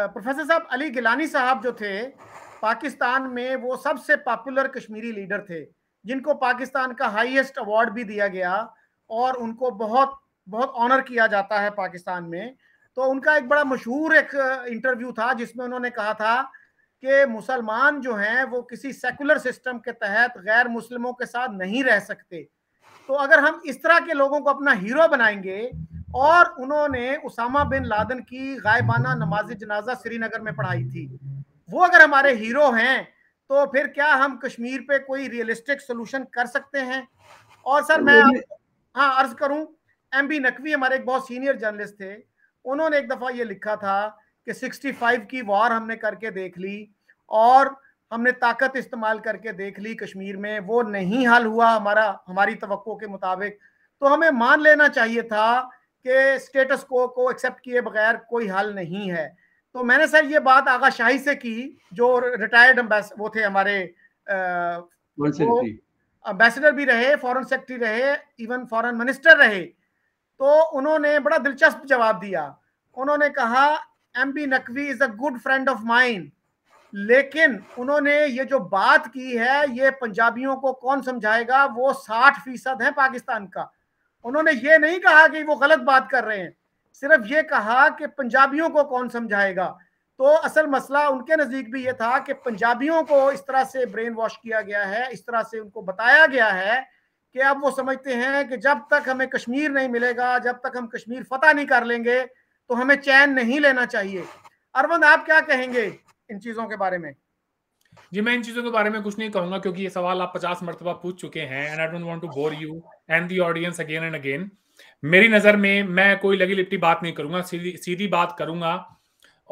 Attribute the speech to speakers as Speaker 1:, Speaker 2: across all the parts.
Speaker 1: Professor साहब अली गिलानी साहब जो थे पाकिस्तान में वो सबसे पॉपुलर कश्मीरी लीडर थे जिनको पाकिस्तान का हाईएस्ट अवार्ड भी दिया गया और उनको बहुत बहुत ऑनर किया जाता है पाकिस्तान में तो उनका एक बड़ा मशहूर एक इंटरव्यू था जिसमें उन्होंने कहा था कि मुसलमान जो हैं वो किसी सेकुलर सिस्टम के तहत गैर मुस्लिमों के साथ नहीं रह सकते तो अगर हम इस तरह के लोगों को अपना हीरो बनाएंगे और उन्होंने उसामा बिन लादन की गायबाना नमाज जनाजा श्रीनगर में पढ़ाई थी वो अगर हमारे हीरो हैं तो फिर क्या हम कश्मीर पे कोई रियलिस्टिक सोल्यूशन कर सकते हैं और सर मैं हाँ अर्ज करूं एम बी नकवी हमारे एक बहुत सीनियर जर्नलिस्ट थे उन्होंने एक दफ़ा ये लिखा था कि 65 की वार हमने करके देख ली और हमने ताकत इस्तेमाल करके देख ली कश्मीर में वो नहीं हल हुआ हमारा हमारी तो के मुताबिक तो हमें मान लेना चाहिए था कि स्टेटस को को एक्सेप्ट किए बगैर कोई हल नहीं है तो मैंने सर ये बात आगा शाही से की जो रिटायर्ड वो थे हमारे अम्बेसडर भी रहे फॉरेन सेक्रेटरी रहे इवन फॉरेन मिनिस्टर रहे तो उन्होंने बड़ा दिलचस्प जवाब दिया उन्होंने कहा M B Naqvi is a good friend of mine लेकिन उन्होंने ये जो बात की है ये पंजाबियों को कौन समझाएगा वो साठ फीसद है पाकिस्तान का उन्होंने ये नहीं कहा कि वो गलत बात कर रहे हैं सिर्फ ये कहा कि पंजाबियों को कौन समझाएगा तो असल मसला उनके नज़दीक भी ये था कि पंजाबियों को इस तरह से ब्रेन वॉश किया गया है इस तरह से उनको बताया गया है कि अब वो समझते हैं कि जब तक हमें कश्मीर नहीं मिलेगा जब तक हम कश्मीर फतह नहीं कर लेंगे तो हमें चैन नहीं लेना चाहिए अरविंद आप क्या कहेंगे इन चीज़ों के बारे में
Speaker 2: जी मैं इन चीजों के बारे में कुछ नहीं कहूंगा क्योंकि ये सवाल आप पचास मरतबा पूछ चुके हैं and I don't want to bore you and the audience again and again मेरी नजर में मैं कोई लगी लिपटी बात नहीं करूंगा सीधी सीधी बात करूंगा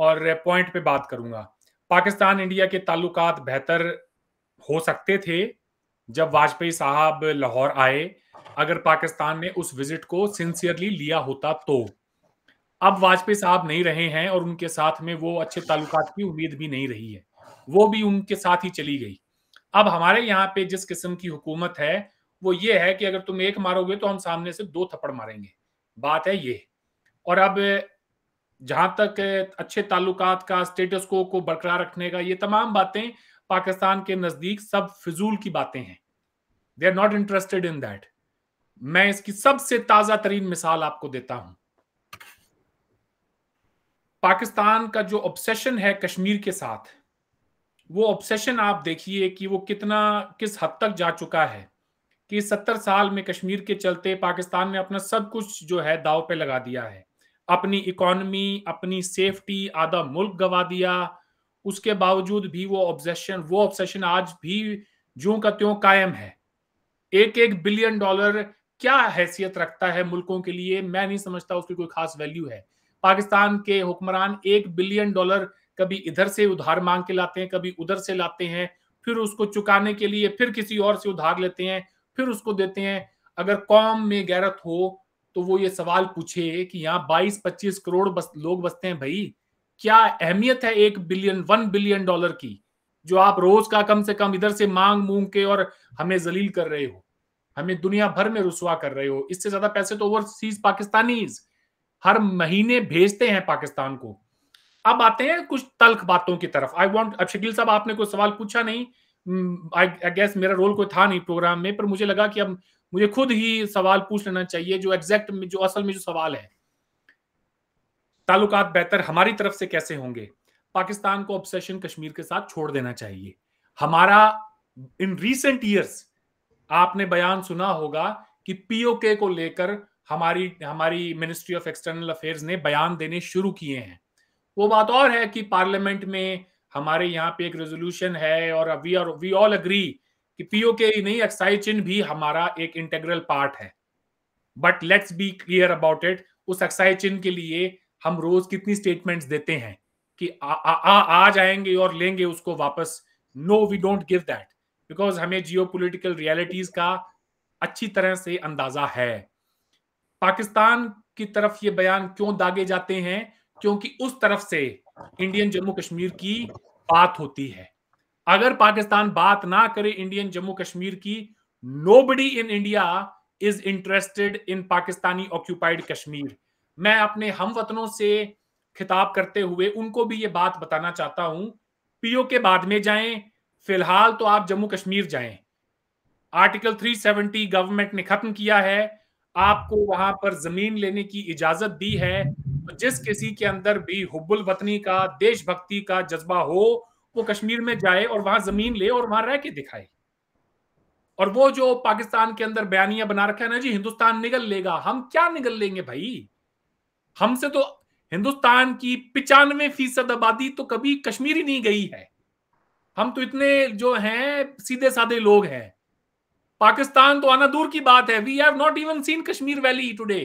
Speaker 2: और पॉइंट पे बात करूंगा पाकिस्तान इंडिया के ताल्लुक बेहतर हो सकते थे जब वाजपेयी साहब लाहौर आए अगर पाकिस्तान ने उस विजिट को सिंसियरली लिया होता तो अब वाजपेयी साहब नहीं रहे हैं और उनके साथ में वो अच्छे ताल्लुकात की उम्मीद भी नहीं रही है वो भी उनके साथ ही चली गई अब हमारे यहाँ पे जिस किस्म की हुकूमत है वो ये है कि अगर तुम एक मारोगे तो हम सामने से दो थप्पड़ मारेंगे बात है ये और अब जहां तक अच्छे ताल्लुक का स्टेटस को को बरकरार रखने का ये तमाम बातें पाकिस्तान के नजदीक सब फिजूल की बातें हैं they are not interested in that मैं इसकी सबसे ताजा तरीन मिसाल आपको देता हूं पाकिस्तान का जो ऑब्सेशन है कश्मीर के साथ वो ऑब्सेशन आप देखिए कि वो कितना किस हद तक जा चुका है कि सत्तर साल में कश्मीर के चलते पाकिस्तान ने अपना सब कुछ जो है दाव पे लगा दिया है अपनी इकोनमी अपनी सेफ्टी आधा मुल्क गवा दिया उसके बावजूद भी वो ऑब्सेशन वो ऑब्सेशन आज भी ज्यों का त्यों कायम है एक एक बिलियन डॉलर क्या हैसियत रखता है मुल्कों के लिए मैं नहीं समझता उसकी कोई खास वैल्यू है पाकिस्तान के हुक्मरान एक बिलियन डॉलर कभी इधर से उधार मांग के लाते हैं कभी उधर से लाते हैं फिर उसको चुकाने के लिए फिर किसी और से उधार लेते हैं फिर उसको देते हैं अगर कौम में गैरत हो तो वो ये सवाल पूछे कि यहाँ 22-25 करोड़ बस लोग बसते हैं भाई क्या अहमियत है एक बिलियन वन बिलियन डॉलर की जो आप रोज का कम से कम इधर से मांग मूंग के और हमें जलील कर रहे हो हमें दुनिया भर में रुसवा कर रहे हो इससे ज्यादा पैसे तो ओवरसीज पाकिस्तानीज हर महीने भेजते हैं पाकिस्तान को अब आते हैं कुछ तल्ख बातों की तरफ आई वॉन्ट अब शकील साहब आपने कोई सवाल पूछा नहीं आई hmm, गेस मेरा रोल कोई था नहीं प्रोग्राम में पर मुझे लगा कि अब मुझे खुद ही सवाल पूछ लेना चाहिए जो एग्जैक्ट जो असल में जो सवाल है ताल्लुकात बेहतर हमारी तरफ से कैसे होंगे पाकिस्तान को ऑब्सेशन कश्मीर के साथ छोड़ देना चाहिए हमारा इन रीसेंट ईयर्स आपने बयान सुना होगा कि पीओके को लेकर हमारी हमारी मिनिस्ट्री ऑफ एक्सटर्नल अफेयर्स ने बयान देने शुरू किए हैं वो बात और है कि पार्लियामेंट में हमारे यहाँ पे एक रेजोल्यूशन है और we are we all agree कि पीओके नहीं एक्साइज चिन्ह भी हमारा एक इंटेग्रल पार्ट है but let's be clear about it उस एक्साइज चिन्ह के लिए हम रोज कितनी स्टेटमेंट्स देते हैं कि आ, आ, आ, आज आएंगे और लेंगे उसको वापस no we don't give that because हमें जियो पोलिटिकल रियलिटीज का अच्छी तरह से अंदाजा है पाकिस्तान की तरफ ये बयान क्यों दागे जाते हैं क्योंकि उस तरफ से इंडियन जम्मू कश्मीर की बात होती है अगर पाकिस्तान बात ना करे इंडियन जम्मू कश्मीर की nobody in India is interested in Pakistani occupied Kashmir मैं अपने हम वतनों से खिताब करते हुए उनको भी ये बात बताना चाहता हूं पीओ के बाद में जाएं फिलहाल तो आप जम्मू कश्मीर जाएं आर्टिकल 370 गवर्नमेंट ने खत्म किया है आपको वहां पर जमीन लेने की इजाजत दी है तो जिस किसी के अंदर भी हुब्बुल वतनी का देशभक्ति का जज्बा हो वो कश्मीर में जाए और वहां जमीन ले और वहां रह के दिखाए और वो जो पाकिस्तान के अंदर बयानिया बना रखा है ना जी हिंदुस्तान निगल लेगा हम क्या निगल लेंगे भाई हमसे तो हिंदुस्तान की पिचानवे फीसद आबादी तो कभी कश्मीर ही नहीं गई है हम तो इतने जो हैं सीधे साधे लोग हैं पाकिस्तान तो आना दूर की बात है we have not even seen Kashmir valley today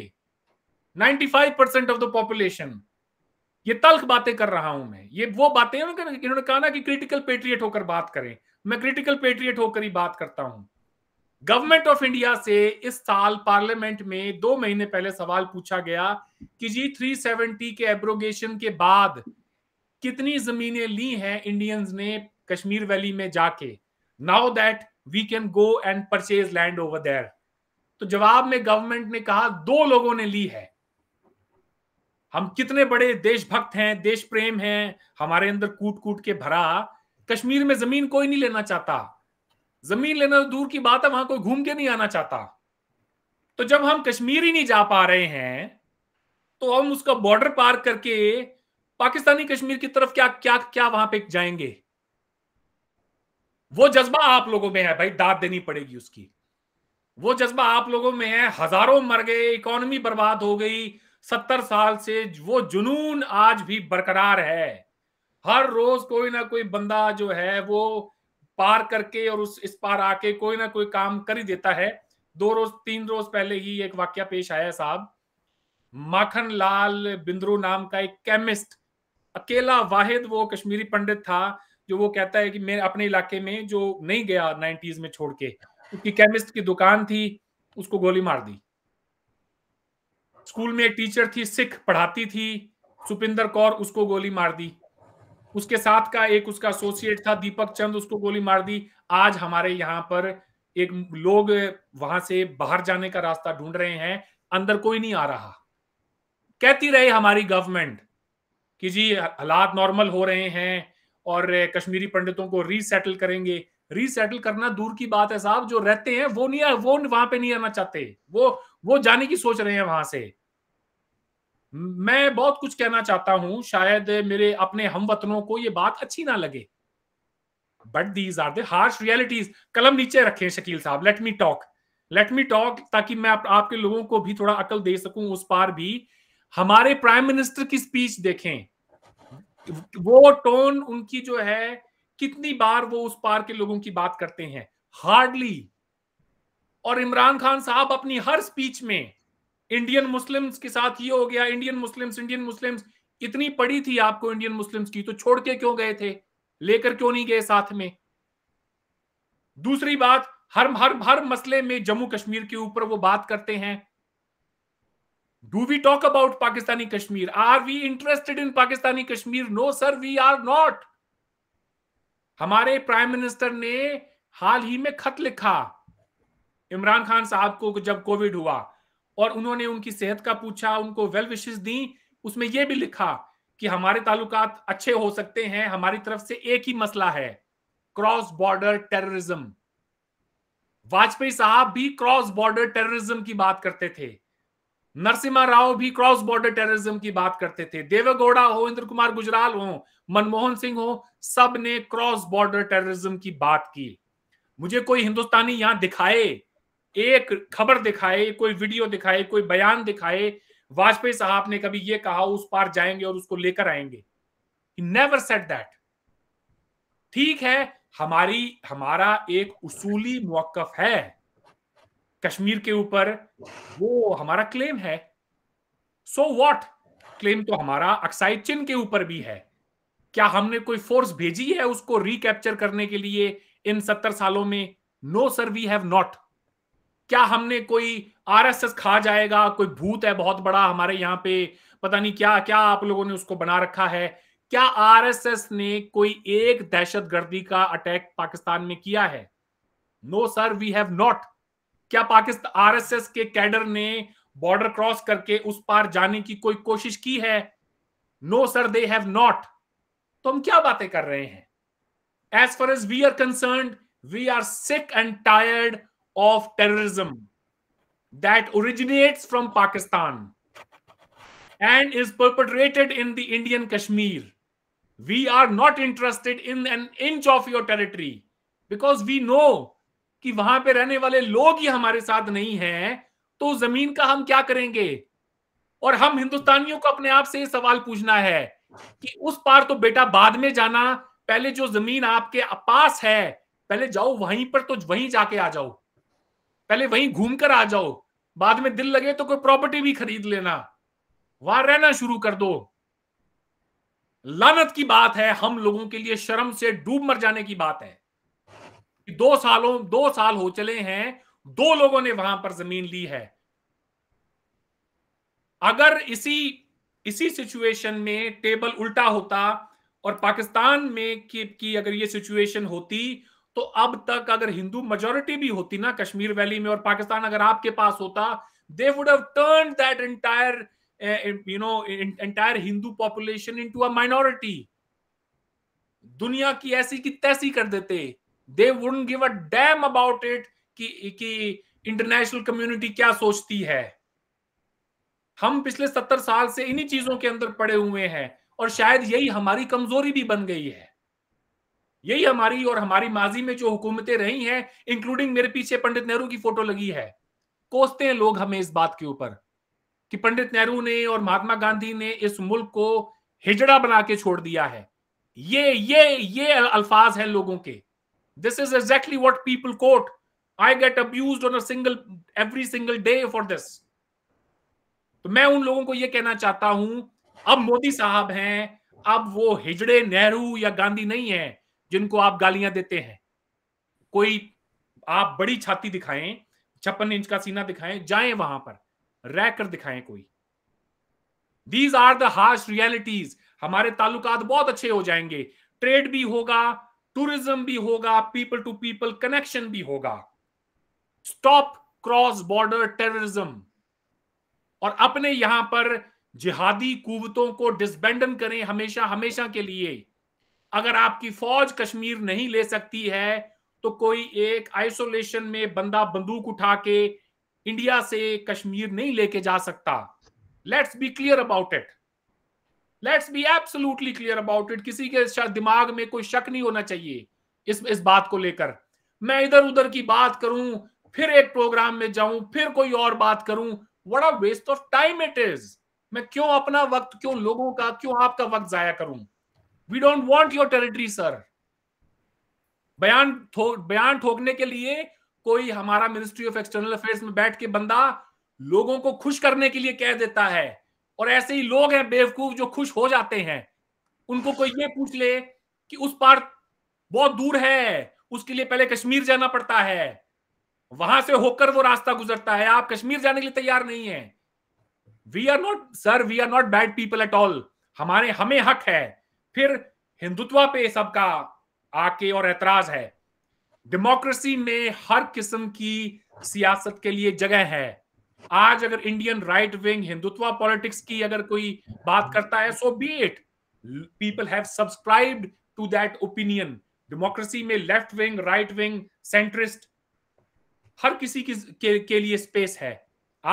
Speaker 2: 95% of the population ये तल्ख बातें कर रहा हूं मैं ये वो बातें इन्होंने कहा ना कि क्रिटिकल पेट्रियट होकर बात करें मैं क्रिटिकल पेट्रियट होकर ही बात करता हूं गवर्नमेंट ऑफ इंडिया से इस साल पार्लियामेंट में दो महीने पहले सवाल पूछा गया कि जी 370 के एब्रोगेशन के बाद कितनी जमीनें ली हैं इंडियंस ने कश्मीर वैली में जाके now that we can go and purchase land over there तो जवाब में गवर्नमेंट ने कहा दो लोगों ने ली है हम कितने बड़े देशभक्त हैं देश प्रेम है हमारे अंदर कूट कूट के भरा कश्मीर में जमीन कोई नहीं लेना चाहता जमीन लेना तो दूर की बात है वहां कोई घूम के नहीं आना चाहता तो जब हम कश्मीर ही नहीं जा पा रहे हैं तो हम उसका बॉर्डर पार करके पाकिस्तानी कश्मीर की तरफ क्या क्या क्या वहां पे जाएंगे वो जज्बा आप लोगों में है भाई दाद देनी पड़ेगी उसकी वो जज्बा आप लोगों में है हजारों मर गए इकोनॉमी बर्बाद हो गई सत्तर साल से वो जुनून आज भी बरकरार है हर रोज कोई ना कोई बंदा जो है वो पार करके और उस इस पार आके कोई ना कोई काम कर ही देता है दो रोज तीन रोज पहले ही एक वाक्य पेश आया साहब माखन लाल बिंद्रू नाम का एक केमिस्ट अकेला वाहिद वो कश्मीरी पंडित था जो वो कहता है कि मेरे अपने इलाके में जो नहीं गया नाइनटीज में छोड़ के उसकी केमिस्ट की दुकान थी उसको गोली मार दी स्कूल में एक टीचर थी सिख पढ़ाती थी सुपिंदर कौर उसको गोली मार दी उसके साथ का एक उसका एसोसिएट था दीपक चंद उसको गोली मार दी आज हमारे यहाँ पर एक लोग वहां से बाहर जाने का रास्ता ढूंढ रहे हैं अंदर कोई नहीं आ रहा कहती रही हमारी गवर्नमेंट कि जी हालात नॉर्मल हो रहे हैं और कश्मीरी पंडितों को रीसेटल करेंगे रीसेटल करना दूर की बात है साहब जो रहते हैं वो नहीं वो वहां पे नहीं आना चाहते वो वो जाने की सोच रहे हैं वहां से मैं बहुत कुछ कहना चाहता हूं शायद मेरे अपने हम वतनों को ये बात अच्छी ना लगे but these are the harsh realities कलम नीचे रखें शकील साहब let me talk let me talk ताकि मैं आप, आपके लोगों को भी थोड़ा अकल दे सकूं उस पार भी हमारे प्राइम मिनिस्टर की स्पीच देखें वो टोन उनकी जो है कितनी बार वो उस पार के लोगों की बात करते हैं हार्डली और इमरान खान साहब अपनी हर स्पीच में इंडियन मुस्लिम्स के साथ ये हो गया इंडियन मुस्लिम्स इंडियन मुस्लिम्स इतनी पड़ी थी आपको इंडियन मुस्लिम्स की तो छोड़ के क्यों गए थे लेकर क्यों नहीं गए साथ में दूसरी बात हर हर हर मसले में जम्मू कश्मीर के ऊपर वो बात करते हैं do we talk about Pakistani Kashmir are we interested in Pakistani Kashmir no sir we are not हमारे प्राइम मिनिस्टर ने हाल ही में खत लिखा इमरान खान साहब को जब कोविड हुआ और उन्होंने उनकी सेहत का पूछा उनको वेल विशेष दी उसमें यह भी लिखा कि हमारे ताल्लुकात अच्छे हो सकते हैं हमारी तरफ से एक ही मसला है क्रॉस बॉर्डर टेररिज्म वाजपेयी साहब भी क्रॉस बॉर्डर टेररिज्म की बात करते थे नरसिम्हा राव भी क्रॉस बॉर्डर टेररिज्म की बात करते थे देवेगौड़ा हो इंद्र कुमार गुजराल हो मनमोहन सिंह हो सब ने क्रॉस बॉर्डर टेररिज्म की बात की मुझे कोई हिंदुस्तानी यहां दिखाए एक खबर दिखाए कोई वीडियो दिखाए कोई बयान दिखाए वाजपेयी साहब ने कभी ये कहा उस पार जाएंगे और उसको लेकर आएंगे नेवर सेट दैट ठीक है हमारी हमारा एक उसूली मौकफ है कश्मीर के ऊपर वो हमारा क्लेम है सो so वॉट क्लेम तो हमारा अक्साई चिन्ह के ऊपर भी है क्या हमने कोई फोर्स भेजी है उसको रिकैप्चर करने के लिए इन सत्तर सालों में no sir we have not क्या हमने कोई आरएसएस खा जाएगा कोई भूत है बहुत बड़ा हमारे यहाँ पे पता नहीं क्या क्या आप लोगों ने उसको बना रखा है क्या आरएसएस ने कोई एक दहशत गर्दी का अटैक पाकिस्तान में किया है no sir we have not क्या पाकिस्तान आरएसएस के कैडर ने बॉर्डर क्रॉस करके उस पार जाने की कोई कोशिश की है no sir they have not तो हम क्या बातें कर रहे हैं as far as we are concerned we are sick and tired of terrorism that originates from Pakistan and is perpetrated in the Indian Kashmir. We are not interested in an inch of your territory because we know कि वहां पे रहने वाले लोग ही हमारे साथ नहीं हैं तो जमीन का हम क्या करेंगे और हम हिंदुस्तानियों को अपने आप से ये सवाल पूछना है कि उस पार तो बेटा बाद में जाना पहले जो जमीन आपके पास है पहले जाओ वहीं पर तो वहीं जाके आ जाओ पहले वहीं घूम कर आ जाओ बाद में दिल लगे तो कोई प्रॉपर्टी भी खरीद लेना वहां रहना शुरू कर दो लानत की बात है हम लोगों के लिए शर्म से डूब मर जाने की बात है दो सालों दो साल हो चले हैं दो लोगों ने वहां पर जमीन ली है अगर इसी इसी सिचुएशन में टेबल उल्टा होता और पाकिस्तान में की, की अगर ये सिचुएशन होती तो अब तक अगर हिंदू मेजोरिटी भी होती ना कश्मीर वैली में और पाकिस्तान अगर आपके पास होता they would have turned that entire you know entire Hindu population into a minority दुनिया की ऐसी की तैसी कर देते they wouldn't give a damn about it कि कि इंटरनेशनल कम्युनिटी क्या सोचती है हम पिछले सत्तर साल से इन्हीं चीजों के अंदर पड़े हुए हैं और शायद यही हमारी कमजोरी भी बन गई है यही हमारी और हमारी माजी में जो हुकूमतें रही हैं इंक्लूडिंग मेरे पीछे पंडित नेहरू की फोटो लगी है कोसते हैं लोग हमें इस बात के ऊपर कि पंडित नेहरू ने और महात्मा गांधी ने इस मुल्क को हिजड़ा बना के छोड़ दिया है ये ये ये अल्फाज हैं लोगों के this is exactly what people quote I get abuse on single every single day for this तो मैं उन लोगों को यह कहना चाहता हूं अब मोदी साहब हैं अब वो हिजड़े नेहरू या गांधी नहीं है जिनको आप गालियां देते हैं कोई आप बड़ी छाती दिखाएं छप्पन इंच का सीना दिखाएं जाएं वहां पर रह कर दिखाएं कोई these are the harsh realities हमारे ताल्लुकात बहुत अच्छे हो जाएंगे ट्रेड भी होगा टूरिज्म भी होगा पीपल टू पीपल कनेक्शन भी होगा स्टॉप क्रॉस बॉर्डर टेररिज्म और अपने यहां पर जिहादी कुवतों को डिसबेंडन करें हमेशा हमेशा के लिए अगर आपकी फौज कश्मीर नहीं ले सकती है तो कोई एक आइसोलेशन में बंदा बंदूक उठा के इंडिया से कश्मीर नहीं लेके जा सकता let's be clear about it let's be absolutely clear about it किसी के दिमाग में कोई शक नहीं होना चाहिए इस इस बात को लेकर मैं इधर उधर की बात करूं फिर एक प्रोग्राम में जाऊं फिर कोई और बात करूं what a waste of time it is मैं क्यों अपना वक्त क्यों लोगों का क्यों आपका वक्त जाया करूं we don't want your territory sir बयान बयान ठोकने के लिए कोई हमारा मिनिस्ट्री ऑफ एक्सटर्नल अफेयर्स में बैठ के बंदा लोगों को खुश करने के लिए कह देता है और ऐसे ही लोग हैं बेवकूफ जो खुश हो जाते हैं उनको कोई ये पूछ ले कि उस पार बहुत दूर है उसके लिए पहले कश्मीर जाना पड़ता है वहां से होकर वो रास्ता गुजरता है आप कश्मीर जाने के लिए तैयार नहीं है we are not sir we are not bad people at all हमारे हमें हक है फिर हिंदुत्व पे सबका आके और एतराज है डेमोक्रेसी में हर किस्म की सियासत के लिए जगह है आज अगर Indian right wing Hindutva politics की अगर कोई बात करता है so be it people have subscribed to that opinion democracy में left wing right wing centrist हर किसी की के, के लिए स्पेस है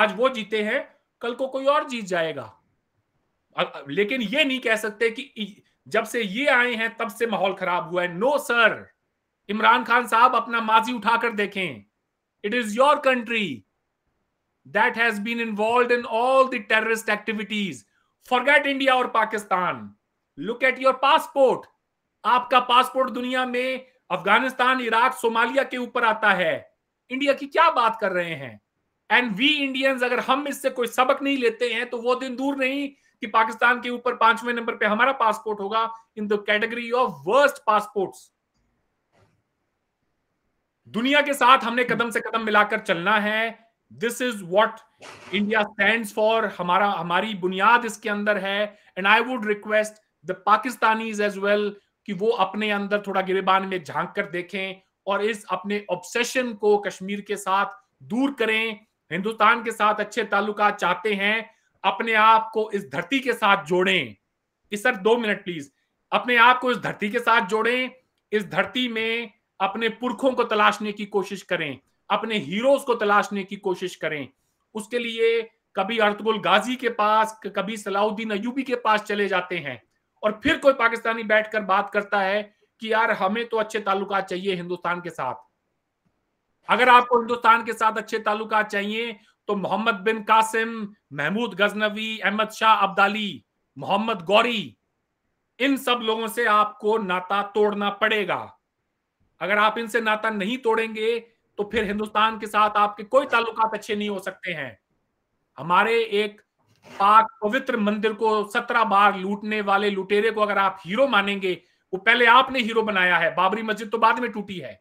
Speaker 2: आज वो जीते हैं कल को कोई और जीत जाएगा लेकिन ये नहीं कह सकते कि जब से ये आए हैं तब से माहौल खराब हुआ है नो सर इमरान खान साहब अपना माजी उठाकर देखें it is your country that has been involve in all the terrorist activities forget India और Pakistan look at your passport आपका पासपोर्ट दुनिया में अफगानिस्तान इराक सोमालिया के ऊपर आता है इंडिया की क्या बात कर रहे हैं एंड वी इंडियंस अगर हम इससे कोई सबक नहीं लेते हैं तो वो दिन दूर नहीं कि पाकिस्तान के ऊपर पांचवें नंबर पे हमारा पासपोर्ट होगा in the category of worst passports दुनिया के साथ हमने कदम से कदम मिलाकर चलना है this is what India stand for हमारा हमारी बुनियाद इसके अंदर है and I would request the Pakistani as well कि वो अपने अंदर थोड़ा गिरेबान में झांक कर देखें और इस अपने ऑब्सेशन को कश्मीर के साथ दूर करें हिंदुस्तान के साथ अच्छे ताल्लुका चाहते हैं अपने आप को इस धरती के साथ जोड़ें इस सर दो मिनट प्लीज अपने आप को इस धरती के साथ जोड़ें इस धरती में अपने पुरखों को तलाशने की कोशिश करें अपने हीरोज को तलाशने की कोशिश करें उसके लिए कभी अर्तगुल गाजी के पास कभी सलाउद्दीन अयूबी के पास चले जाते हैं और फिर कोई पाकिस्तानी बैठकर बात करता है कि यार हमें तो अच्छे ताल्लुक चाहिए हिंदुस्तान के साथ अगर आपको हिंदुस्तान के साथ अच्छे ताल्लुक चाहिए तो मोहम्मद बिन कासिम महमूद गजनवी अहमद शाह अब्दाली मोहम्मद गौरी इन सब लोगों से आपको नाता तोड़ना पड़ेगा अगर आप इनसे नाता नहीं तोड़ेंगे तो फिर हिंदुस्तान के साथ आपके कोई ताल्लुकात अच्छे नहीं हो सकते हैं हमारे एक पाक पवित्र मंदिर को सत्रह बार लूटने वाले लुटेरे को अगर आप हीरो मानेंगे वो पहले आपने हीरो बनाया है बाबरी मस्जिद तो बाद में टूटी है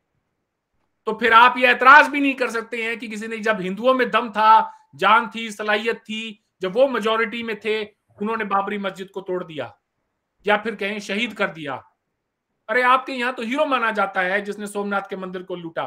Speaker 2: तो फिर आप ये एतराज भी नहीं कर सकते हैं कि किसी ने जब हिंदुओं में दम था जान थी सलाहियत थी जब वो मेजोरिटी में थे उन्होंने बाबरी मस्जिद को तोड़ दिया या फिर कहें शहीद कर दिया अरे आपके यहाँ तो हीरो माना जाता है जिसने सोमनाथ के मंदिर को लूटा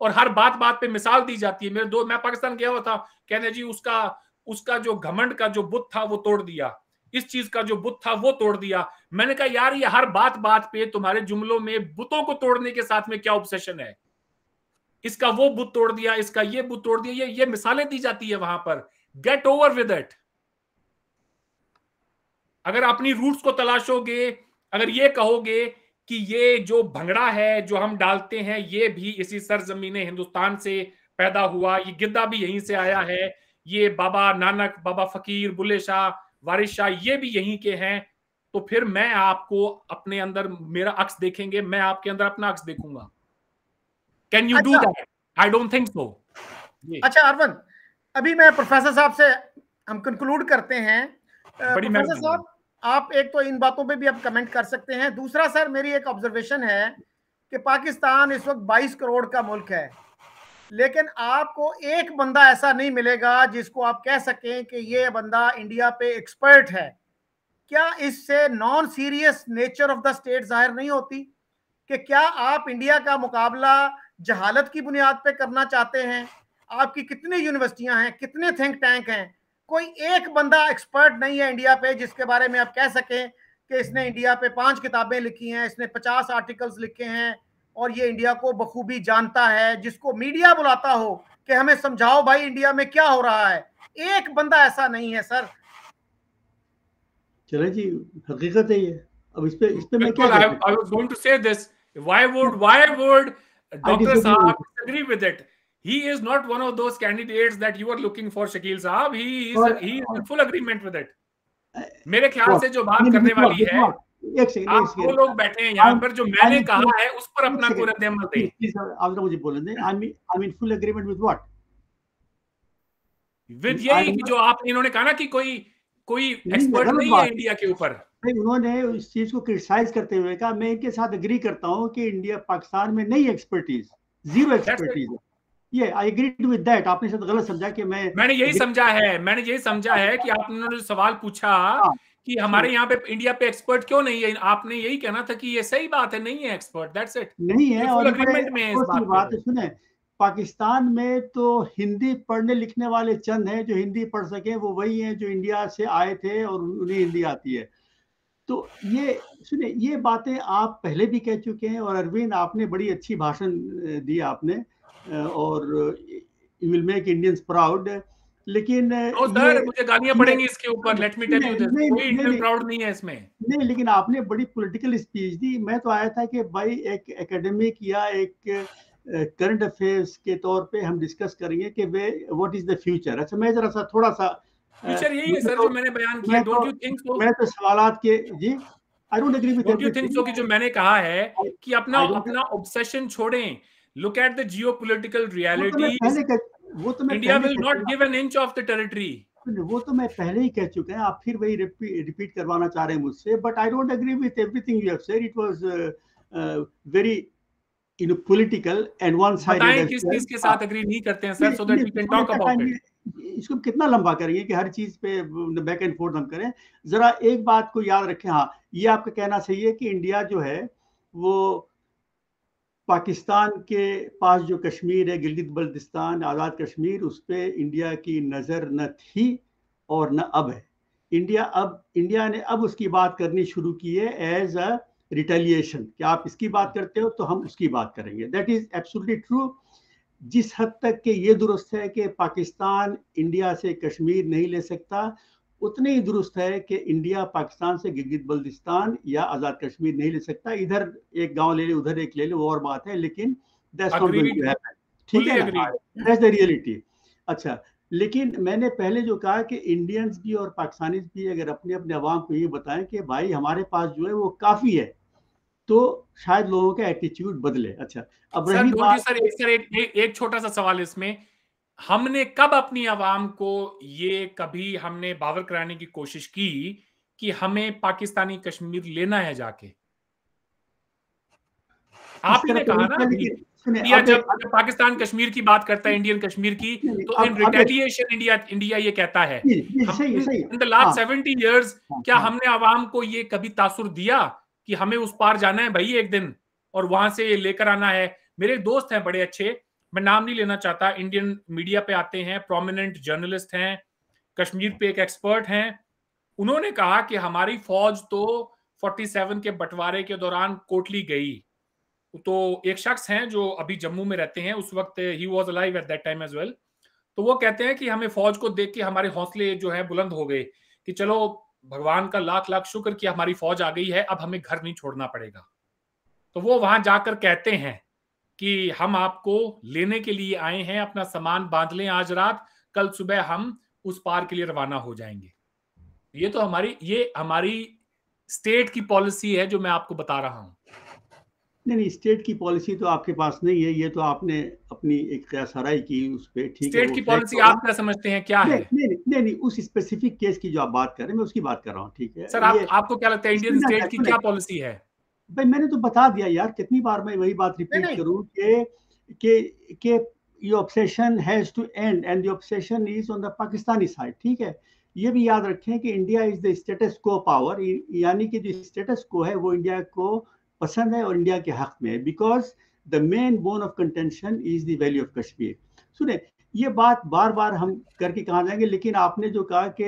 Speaker 2: और हर बात बात पे मिसाल दी जाती है मेरे दो मैं पाकिस्तान गया हुआ था कहने जी उसका उसका जो घमंड का जो बुत था वो तोड़ दिया इस चीज का जो बुत था वो तोड़ दिया मैंने कहा यार ये हर बात बात पे तुम्हारे जुमलों में बुतों को तोड़ने के साथ में क्या ऑब्सेशन है इसका वो बुत तोड़ दिया इसका ये बुत तोड़ दिया ये ये मिसालें दी जाती है वहां पर गेट ओवर विद इट अगर अपनी रूट्स को तलाशोगे अगर ये कहोगे कि ये जो भंगड़ा है जो हम डालते हैं ये भी इसी सरजमीन हिंदुस्तान से पैदा हुआ ये गिद्दा भी यहीं से आया है ये बाबा नानक बाबा फकीर बुले शाह वारिश शाह ये भी यहीं के हैं तो फिर मैं आपको अपने अंदर मेरा अक्स देखेंगे मैं आपके अंदर अपना अक्स देखूंगा can you do that I don't think so अच्छा,
Speaker 1: अच्छा अरवन अभी मैं प्रोफेसर साहब से हम कंक्लूड करते हैं प्रोफेसर साहब आप एक तो इन बातों पे भी आप कमेंट कर सकते हैं दूसरा सर मेरी एक ऑब्जर्वेशन है कि पाकिस्तान इस वक्त 22 करोड़ का मुल्क है लेकिन आपको एक बंदा ऐसा नहीं मिलेगा जिसको आप कह सकें कि ये बंदा इंडिया पे एक्सपर्ट है क्या इससे non serious nature of the state जाहिर नहीं होती कि क्या आप इंडिया का मुकाबला जहालत की बुनियाद पे करना चाहते हैं आपकी कितनी यूनिवर्सिटियां हैं कितने थिंक टैंक हैं कोई एक बंदा एक्सपर्ट नहीं है इंडिया पे जिसके बारे में आप कह सकें कि इसने इंडिया पे पांच किताबें लिखी हैं इसने पचास आर्टिकल्स लिखे हैं और ये इंडिया को बखूबी जानता है जिसको मीडिया बुलाता हो कि हमें समझाओ भाई इंडिया में क्या हो रहा है एक बंदा ऐसा नहीं है सर
Speaker 3: चले जी हकीकत है ये अब इस पे इस पे मैं
Speaker 2: क्या Dr. Saab disagree with it. He is not one of those candidates that you are looking for, Shakil Saab. He is, but, he is in full agreement with it. मेरे ख्याल से जो बात करने वाली है आप दो लोग बैठे
Speaker 3: हैं यहाँ पर जो मैंने कहा है उस पर अपना पूरा ध्यान दें आप मुझे बोलने दें I mean full agreement with what with यही जो
Speaker 2: आप इन्होंने कहा ना कि कोई कोई एक्सपर्ट नहीं है इंडिया के ऊपर
Speaker 3: नहीं उन्होंने उस चीज को क्रिटिसाइज करते हुए कहा मैं इनके साथ अग्री करता हूँ कि इंडिया पाकिस्तान में नई एक्सपर्टीज जीरो एक्सपर्टीज ये आई एग्री विद दैट आपने शायद गलत समझा कि मैं मैंने यही
Speaker 2: समझा है मैंने यही समझा है कि आपने जो सवाल पूछा हाँ, कि हमारे यहाँ पे इंडिया पे एक्सपर्ट क्यों नहीं है आपने यही कहना था कि ये सही बात है नहीं है एक्सपर्ट दैट्स इट नहीं है और अग्रीमेंट में इस बात, बात है
Speaker 3: सुने पाकिस्तान में तो हिंदी पढ़ने लिखने वाले चंद हैं जो हिंदी पढ़ सके वो वही हैं जो इंडिया से आए थे और उन्हें हिंदी आती है तो ये सुनिए ये बातें आप पहले भी कह चुके हैं और अरविंद आपने बड़ी अच्छी भाषण दी आपने और you will make Indians proud लेकिन ओ सर मुझे
Speaker 2: गालियां पड़ेंगी इसके ऊपर let me tell you this कोई इंडियन प्राउड नहीं है इसमें
Speaker 3: नहीं लेकिन आपने बड़ी पॉलिटिकल स्पीच दी मैं तो आया था कि भाई एक एकेडमिक या एक करंट अफेयर्स के तौर पे हम डिस्कस करेंगे कि way what is the future अच्छा मैं जरा सा थोड़ा सा
Speaker 2: फ्यूचर uh, यही है सर तो- जो मैंने
Speaker 3: बयान किया डोंट यू थिंक सो मैं तो के तो ji I don't agree with don't you think so कि जो
Speaker 2: मैंने कहा है कि अपना अपना ऑब्सेशन छोड़ें look at the geopolitical reality
Speaker 3: वो तो मैं India will not
Speaker 2: give an inch of the territory
Speaker 3: वो तो मैं पहले ही कह चुके हैं आप फिर वही रिपीट करवाना चाह रहे हैं मुझसे but I don't agree with everything you have said it was very you know political and one sided बताएं किस चीज के
Speaker 2: साथ एग्री नहीं करते हैं sir so that we can talk about
Speaker 3: it इसको कितना लंबा करेंगे कि हर चीज पे बैक एंड फोर्थ हम करें जरा एक बात को याद रखें हाँ ये आपका कहना सही है कि इंडिया जो है वो पाकिस्तान के पास जो कश्मीर है गिलगित बल्तिस्तान आज़ाद कश्मीर उस पर इंडिया की नज़र न थी और न अब है इंडिया अब इंडिया ने अब उसकी बात करनी शुरू की है एज अ रिटेलिएशन क्या आप इसकी बात करते हो तो हम उसकी बात करेंगे दैट इज़ एब्सोल्युटली ट्रू जिस हद तक के ये दुरुस्त है कि पाकिस्तान इंडिया से कश्मीर नहीं ले सकता उतने ही दुरुस्त है कि इंडिया पाकिस्तान से गिलगित बल्दिस्तान या आज़ाद कश्मीर नहीं ले सकता इधर एक गांव ले ले उधर एक ले ले वो और बात है लेकिन ठीक है द रियलिटी हाँ, अच्छा लेकिन मैंने पहले जो कहा कि इंडियंस भी और पाकिस्तानी भी अगर अपने अपने अवाम को ये बताएं कि भाई हमारे पास जो है वो काफ़ी है तो शायद लोगों के एटीट्यूड बदले अच्छा अब सर, रही बात सर
Speaker 2: एक सर एक, एक, एक छोटा सा सवाल इसमें हमने कब अपनी आवाम को ये कभी हमने बावर कराने की कोशिश की कि हमें पाकिस्तानी कश्मीर लेना है जाके आपने कहा ना
Speaker 3: इंडिया जब,
Speaker 2: जब पाकिस्तान कश्मीर की बात करता है इंडियन कश्मीर की तो इन रिटेलिएशन इंडिया इंडिया ये कहता है in the last seventy years क्या हाँ। हमने आवाम को ये कभी तासुर दिया कि हमें उस पार जाना है भाई एक दिन और वहां से लेकर आना है मेरे दोस्त हैं बड़े अच्छे मैं नाम नहीं लेना चाहता इंडियन मीडिया पे आते हैं प्रोमिनेंट जर्नलिस्ट हैं कश्मीर पे एक एक्सपर्ट हैं उन्होंने कहा कि हमारी फौज तो 47 के बंटवारे के दौरान कोटली गई तो एक शख्स हैं जो अभी जम्मू में रहते हैं उस वक्त he was alive at that time as well तो वो कहते हैं कि हमें फौज को देख के हमारे हौसले जो है बुलंद हो गए कि चलो भगवान का लाख लाख शुक्र कि हमारी फौज आ गई है अब हमें घर नहीं छोड़ना पड़ेगा तो वो वहां जाकर कहते हैं कि हम आपको लेने के लिए आए हैं अपना सामान बांध लें आज रात कल सुबह हम उस पार के लिए रवाना हो जाएंगे ये तो हमारी ये हमारी स्टेट की पॉलिसी है जो मैं आपको बता रहा हूं
Speaker 3: नहीं नहीं स्टेट की पॉलिसी तो आपके पास नहीं है ये तो आपने अपनी एक क्यासराई की उस पर ठीक स्टेट की पॉलिसी आप
Speaker 2: क्या समझते हैं क्या नहीं, है
Speaker 3: नहीं नहीं नहीं नहीं उस स्पेसिफिक केस की जो आप बात कर रहे हैं मैं उसकी बात कर रहा हूँ ठीक है सर आप,
Speaker 2: आपको क्या लगता है इंडियन स्टेट की क्या
Speaker 3: पॉलिसी है भाई मैंने तो बता दिया यार कितनी बार मैं वही बात रिपीट करूँ के के your obsession has end end and the obsession is on the ठीक है ये भी याद रखें कि India is the status quo power यानी कि जो स्टेटस को है वो इंडिया को पसंद है और इंडिया के हक में है because the main bone of contention is the value of Kashmir सुने ये बात बार बार हम करके कहा जाएंगे लेकिन आपने जो कहा कि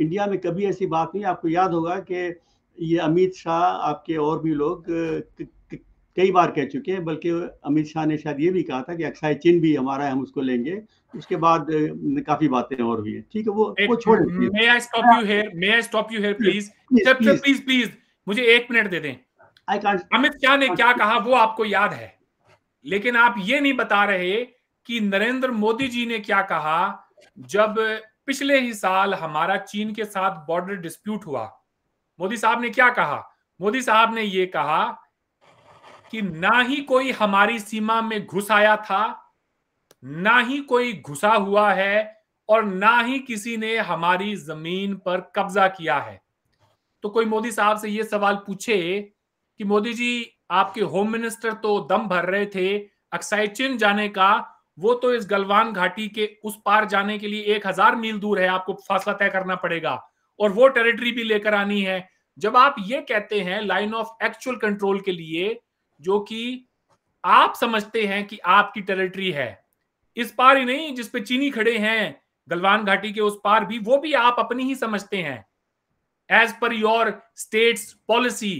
Speaker 3: इंडिया में कभी ऐसी बात नहीं आपको याद होगा कि ये अमित शाह आपके और भी लोग कई बार कह चुके हैं बल्कि अमित शाह ने शायद ये भी कहा था कि अक्साई चिन्ह भी हमारा है हम उसको लेंगे उसके बाद काफी बातें और भी है ठीक है वो वो छोड़ may I stop
Speaker 2: you may I stop you please please please मुझे एक मिनट दे दें अमित शाह ने क्या कहा वो आपको याद है लेकिन आप ये नहीं बता रहे कि नरेंद्र मोदी जी ने क्या कहा जब पिछले ही साल हमारा चीन के साथ बॉर्डर डिस्प्यूट हुआ मोदी साहब ने क्या कहा मोदी साहब ने यह कहा कि ना ही कोई हमारी सीमा में घुस आया था ना ही कोई घुसा हुआ है और ना ही किसी ने हमारी जमीन पर कब्जा किया है तो कोई मोदी साहब से ये सवाल पूछे कि मोदी जी आपके होम मिनिस्टर तो दम भर रहे थे अक्साई चिन जाने का वो तो इस गलवान घाटी के उस पार जाने के लिए एक हजार मील दूर है आपको फासला तय करना पड़ेगा और वो टेरिटरी भी लेकर आनी है जब आप ये कहते हैं लाइन ऑफ एक्चुअल कंट्रोल के लिए जो कि आप समझते हैं कि आपकी टेरिटरी है इस पार ही नहीं जिसपे चीनी खड़े हैं गलवान घाटी के उस पार भी वो भी आप अपनी ही समझते हैं as per your state's policy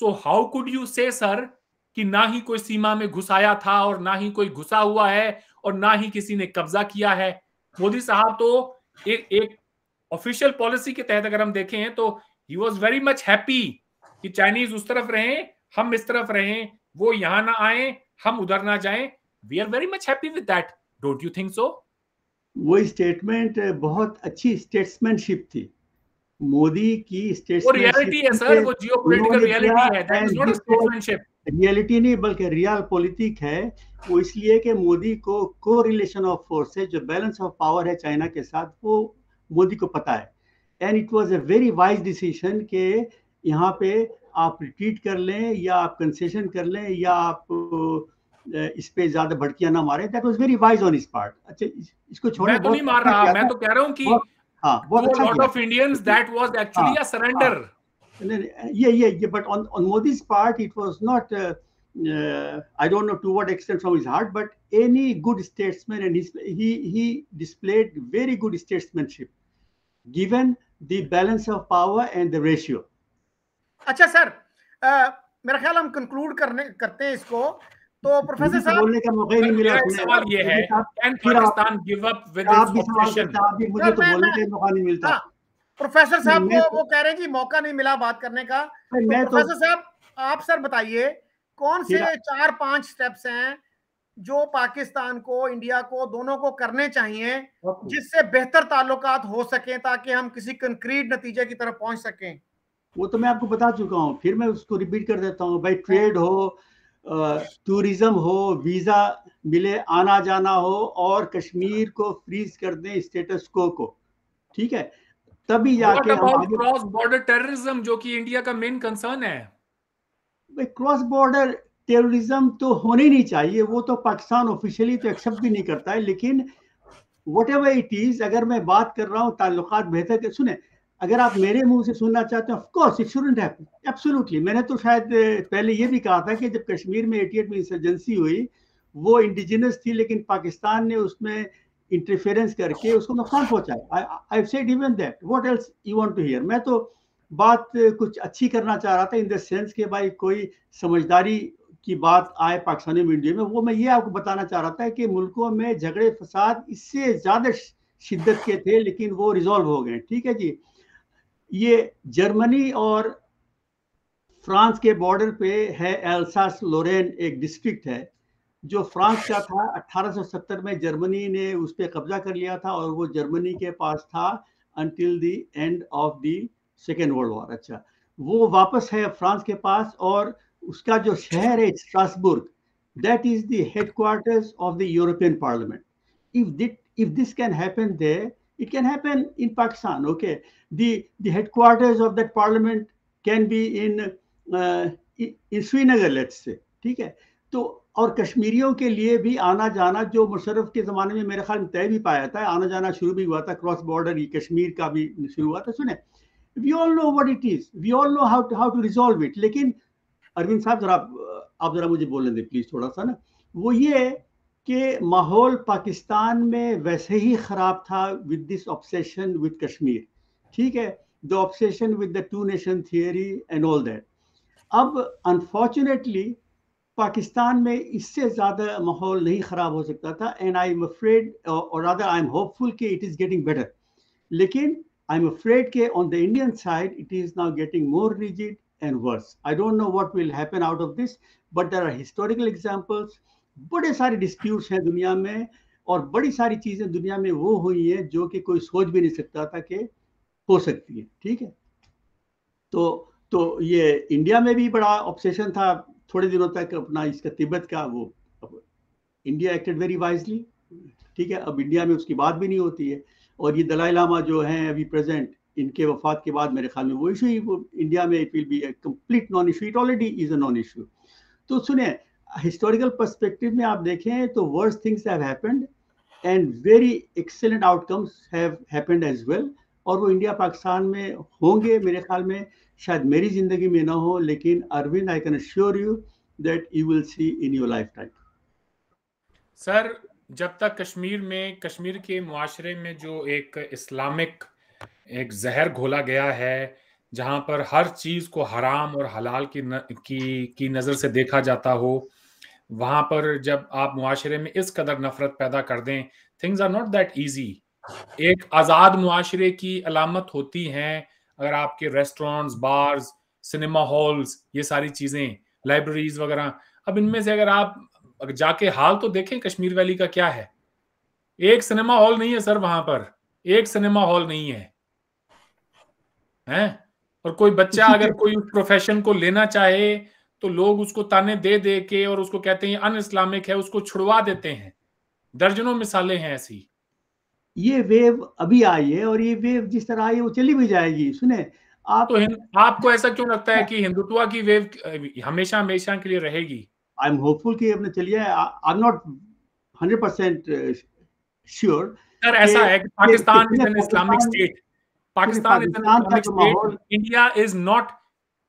Speaker 2: so how could you say sir कि ना ही कोई सीमा में घुसाया था और ना ही कोई घुसा हुआ है और ना ही किसी ने कब्जा किया है मोदी साहब तो एक एक ऑफिशियल पॉलिसी के तहत अगर हम देखें तो he was very much happy कि चाइनीज उस तरफ रहे हम इस तरफ रहे वो यहां ना आए हम उधर ना जाए we are very much happy with that
Speaker 3: don't you think so वो स्टेटमेंट बहुत अच्छी स्टेट्समैनशिप थी मोदी की स्टेट रियलिटी है सर वो जियो पोलिटिकल रियलिटी है रियलिटी नहीं बल्कि रियल पॉलिटिक है वो इसलिए कि मोदी को को रिलेशन ऑफ फोर्स जो बैलेंस ऑफ पावर है चाइना के साथ वो मोदी को पता है and it was a very wise decision के यहाँ पे आप रिट्रीट कर लें या आप कंसेशन कर लें या आप इस पे ज्यादा भड़कियां ना मारे that was very wise on his part अच्छा इसको छोड़ा मैं तो नहीं मार अच्छा रहा मैं तो कह रहा हूँ कि हाँ बहुत lot of
Speaker 2: Indians that was actually a surrender.
Speaker 3: Yeah, yeah, yeah. But on on Modi's part, it was not. Uh, uh, I don't know to what extent from his heart, but any good statesman, and his, he he displayed very good statesmanship, given the balance of power and the ratio. अच्छा sir uh, ख्याल
Speaker 1: हम conclude करने करते हैं इसको तो professor साहब बोलने का मौका ही नहीं मिला सवाल ये है
Speaker 2: can Pakistan give up with its भी आप भी मुझे तो बोलने का मौका नहीं
Speaker 1: मिलता प्रोफेसर हाँ, साहब वो तो- वो कह रहे हैं कि मौका नहीं मिला बात करने का प्रोफेसर तो तो- साहब आप सर बताइए कौन से चार पांच स्टेप्स हैं जो पाकिस्तान को इंडिया को दोनों को करने चाहिए जिससे बेहतर ताल्लुकात हो सके ताकि हम किसी कंक्रीट नतीजे की तरफ पहुंच सकें
Speaker 3: वो तो मैं आपको बता चुका हूँ फिर मैं उसको रिपीट कर देता हूँ भाई ट्रेड हाँ। हो टूरिज्म हो वीज़ा मिले आना जाना हो और कश्मीर को फ्रीज कर दें स्टेटस को को ठीक है तभी जाके क्रॉस
Speaker 2: बॉर्डर टेररिज्म जो कि इंडिया का मेन कंसर्न है
Speaker 3: भाई क्रॉस बॉर्डर टेररिज्म तो होने नहीं चाहिए वो तो पाकिस्तान ऑफिशियली तो एक्सेप्ट भी नहीं करता है लेकिन वट एवर इट इज अगर मैं बात कर रहा हूँ ताल्लुक बेहतर सुने अगर आप मेरे मुंह से सुनना चाहते हैं of course it shouldn't happen absolutely मैंने तो शायद पहले ये भी कहा था कि जब कश्मीर में 88 में इंसर्जेंसी हुई वो इंडिजिनस थी लेकिन पाकिस्तान ने उसमें इंटरफेरेंस करके उसको नुकसान पहुंचाया I said even that what else you want to hear मैं तो बात कुछ अच्छी करना चाह रहा था इन द सेंस के भाई कोई समझदारी की बात आए पाकिस्तानी मीडिया में वो मैं ये आपको बताना चाह रहा था कि मुल्कों में झगड़े फसाद इससे ज़्यादा शिद्दत के थे लेकिन वो रिजॉल्व हो गए ठीक है जी ये जर्मनी और फ्रांस के बॉर्डर पे है एल्सास लोरेन एक डिस्ट्रिक्ट है जो फ्रांस का था 1870 में जर्मनी ने उस पर कब्जा कर लिया था और वो जर्मनी के पास था until the end of the second world war अच्छा वो वापस है फ्रांस के पास और उसका जो शहर है Strasbourg that is the headquarters of the European parliament if it if this can happen there It can happen in Pakistan. Okay, the the headquarters of that parliament can be in uh, in Srinagar let's say ठीक है तो और कश्मीरियों के लिए भी आना जाना जो मुशरफ के ज़माने में मेरे ख्याल तय भी पाया था आना जाना शुरू भी हुआ था क्रॉस बॉर्डर ये कश्मीर का भी शुरू हुआ था सुने we all know what it is we all know how how to resolve it लेकिन अरविंद साहब जरा आप जरा मुझे बोलने दें प्लीज़ थोड़ा सा ना वो ये कि माहौल पाकिस्तान में वैसे ही ख़राब था with this obsession with Kashmir ठीक है the obsession with the two nation theory and all that अब अनफॉर्चुनेटली पाकिस्तान में इससे ज़्यादा माहौल नहीं ख़राब हो सकता था and I am afraid or other I am hopeful कि इट इज़ गेटिंग बेटर लेकिन आई एम अफ्रेड के on the Indian side it is now getting more rigid and worse I don't know what will happen out of this but there are historical examples बड़े सारे disputes हैं दुनिया में और बड़ी सारी चीज़ें दुनिया में वो हुई हैं जो कि कोई सोच भी नहीं सकता था कि हो सकती है ठीक है तो तो ये इंडिया में भी बड़ा ऑब्सेशन था थोड़े दिनों तक अपना इसका तिब्बत का वो अब इंडिया एक्टेड वेरी वाइजली ठीक है अब इंडिया में उसकी बात भी नहीं होती है और ये दलाई लामा जो हैं अभी प्रेजेंट इनके वफात के बाद मेरे ख्याल में वो इशू ही वो इंडिया में it will be complete non issue it already is a non issue तो सुने हिस्टोरिकल परस्पेक्टिव में आप देखें तो worse things happened and very excellent outcomes have happened as well और वो इंडिया पाकिस्तान में होंगे मेरे ख्याल में शायद मेरी जिंदगी में ना हो लेकिन Arvind I can sure you that you will see in your lifetime sir जब तक
Speaker 2: कश्मीर में कश्मीर के मुआरे में जो एक इस्लामिक एक जहर घोला गया है जहां पर हर चीज को हराम और हलाल की न, की की नजर से देखा जाता हो वहां पर जब आप मुआरे में इस कदर नफरत पैदा कर दें things are not that easy एक आज़ाद मुआरे की अलामत होती है अगर आपके रेस्टोरेंट्स बार्स सिनेमा हॉल्स ये सारी चीज़ें लाइब्रेरीज वगैरह अब इनमें से अगर आप जाके हाल तो देखें कश्मीर वैली का क्या है एक सिनेमा हॉल नहीं है सर वहां पर एक सिनेमा हॉल नहीं है हैं और कोई बच्चा अगर कोई प्रोफेशन को लेना चाहे तो लोग उसको ताने दे दे के और उसको कहते हैं अन इस्लामिक है उसको छुड़वा देते हैं दर्जनों मिसालें हैं ऐसी
Speaker 3: ये वेव अभी आई है और ये वेव जिस तरह आई है वो चली भी जाएगी सुने आप
Speaker 2: तो आपको ऐसा क्यों लगता है कि हिंदुत्व की वेव हमेशा हमेशा के लिए रहेगी
Speaker 3: आई एम होपफुल कि अपने चलिए I am not hundred percent sure
Speaker 2: sir ऐसा है कि Pakistan is an Islamic
Speaker 3: state Pakistan is an Islamic
Speaker 2: state India is not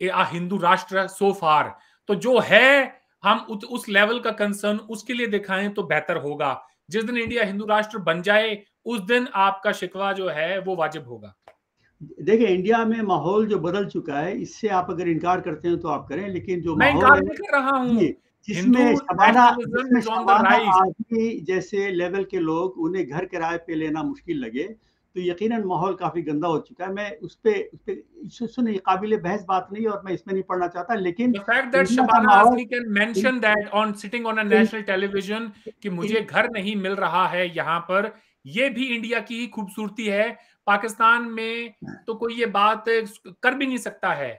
Speaker 2: a Hindu rashtra so फार तो जो है हम उत, उस लेवल का कंसर्न उसके लिए दिखाएं तो बेहतर होगा जिस दिन इंडिया हिंदू राष्ट्र बन जाए उस दिन आपका शिकवा जो है वो वाजिब होगा
Speaker 3: देखिए इंडिया में माहौल जो बदल चुका है इससे आप अगर इनकार करते हैं तो आप करें लेकिन जो मैं माहौल नहीं कर रहा हूं। जिसमें जिसमें जैसे लेवल के लोग उन्हें घर किराए पे लेना मुश्किल लगे तो यकीनन माहौल काफ़ी गंदा हो चुका है मैं उस पर उस पर सुन काबिल बहस बात नहीं और मैं इसमें नहीं पढ़ना चाहता लेकिन the
Speaker 2: कि मुझे घर नहीं मिल रहा है यहाँ पर ये भी इंडिया की ही खूबसूरती है पाकिस्तान में तो कोई ये बात कर भी नहीं सकता है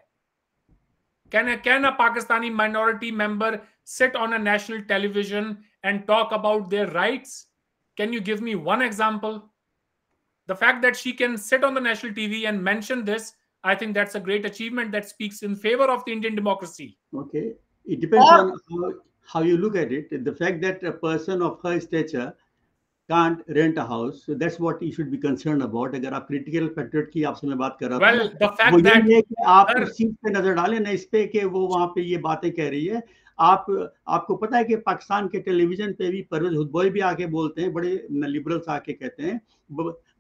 Speaker 2: can can a Pakistani minority member sit on a national television and talk about their rights can you give me one example the fact that she can sit on the national TV and mention this, I think that's a great achievement that speaks in favor of the Indian democracy.
Speaker 3: Okay. It depends or, on how, how, you look at it. The fact that a person of her stature can't rent a house, so that's what you should be concerned about. agar aap critical factor की आपसे मैं baat kar raha well, the fact वो that, ये कि आप sir, उस चीज पे नजर डालें ना इस पे कि वो वहाँ पे ये बातें कह रही आप आपको पता है कि पाकिस्तान के टेलीविजन पे भी परवेज हुदबोई भी आके बोलते हैं बड़े लिबरल्स आके कहते हैं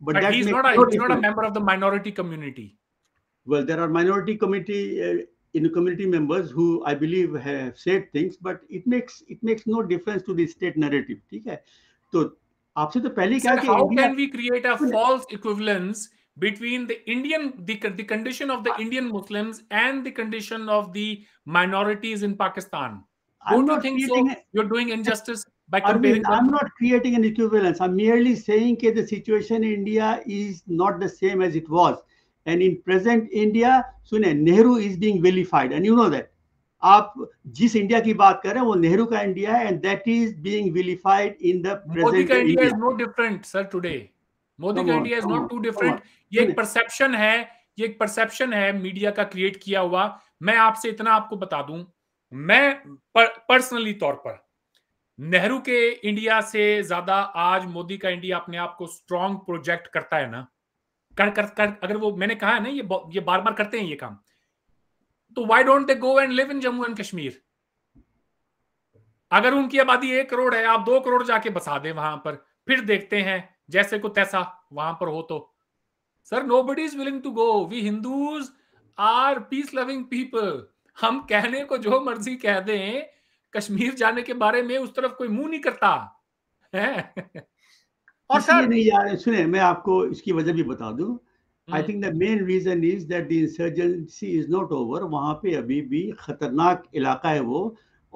Speaker 3: But, but he's not a, he's not a
Speaker 2: member of the minority community.
Speaker 3: Well, there are minority committee uh, in community members who I believe have said things, but it makes it makes no difference to the state narrative. ठीक है तो how can we
Speaker 2: create a false equivalence between the Indian the, the condition of the ah. Indian Muslims and the condition of the minorities in Pakistan?
Speaker 3: Don't you think so?
Speaker 2: You're doing injustice by comparing. I am mean,
Speaker 3: not creating an equivalence. I'm merely saying that the situation in India is not the same as it was. And in present India, सुने nehru is being vilified, and you know that. आप जिस India की बात कर रहे हैं वो नेहरू का इंडिया है and that is being vilified in the Modi का India is
Speaker 2: no different sir today Modi का India is not too different ये एक परसेप्शन है ये एक परसेप्शन है मीडिया का क्रिएट किया हुआ मैं आपसे इतना आपको बता दूं मैं पर्सनली तौर पर नेहरू के इंडिया से ज्यादा आज मोदी का इंडिया अपने आप को स्ट्रॉन्ग प्रोजेक्ट करता है ना कर कर कर अगर वो मैंने कहा है ना ये ये बार बार करते हैं ये काम तो why don't they go and live in Jammu and Kashmir अगर उनकी आबादी एक करोड़ है आप दो करोड़ जाके बसा दें वहां पर फिर देखते हैं जैसे को तैसा वहां पर हो तो sir nobody is willing to go we Hindus are peace loving people हम कहने को जो मर्जी कह दें कश्मीर जाने के बारे में उस तरफ कोई मुंह नहीं करता है
Speaker 3: और सर नहीं यार सुने मैं आपको इसकी वजह भी बता दूं I think the main reason is that the insurgency is not over वहां पे अभी भी खतरनाक इलाका है वो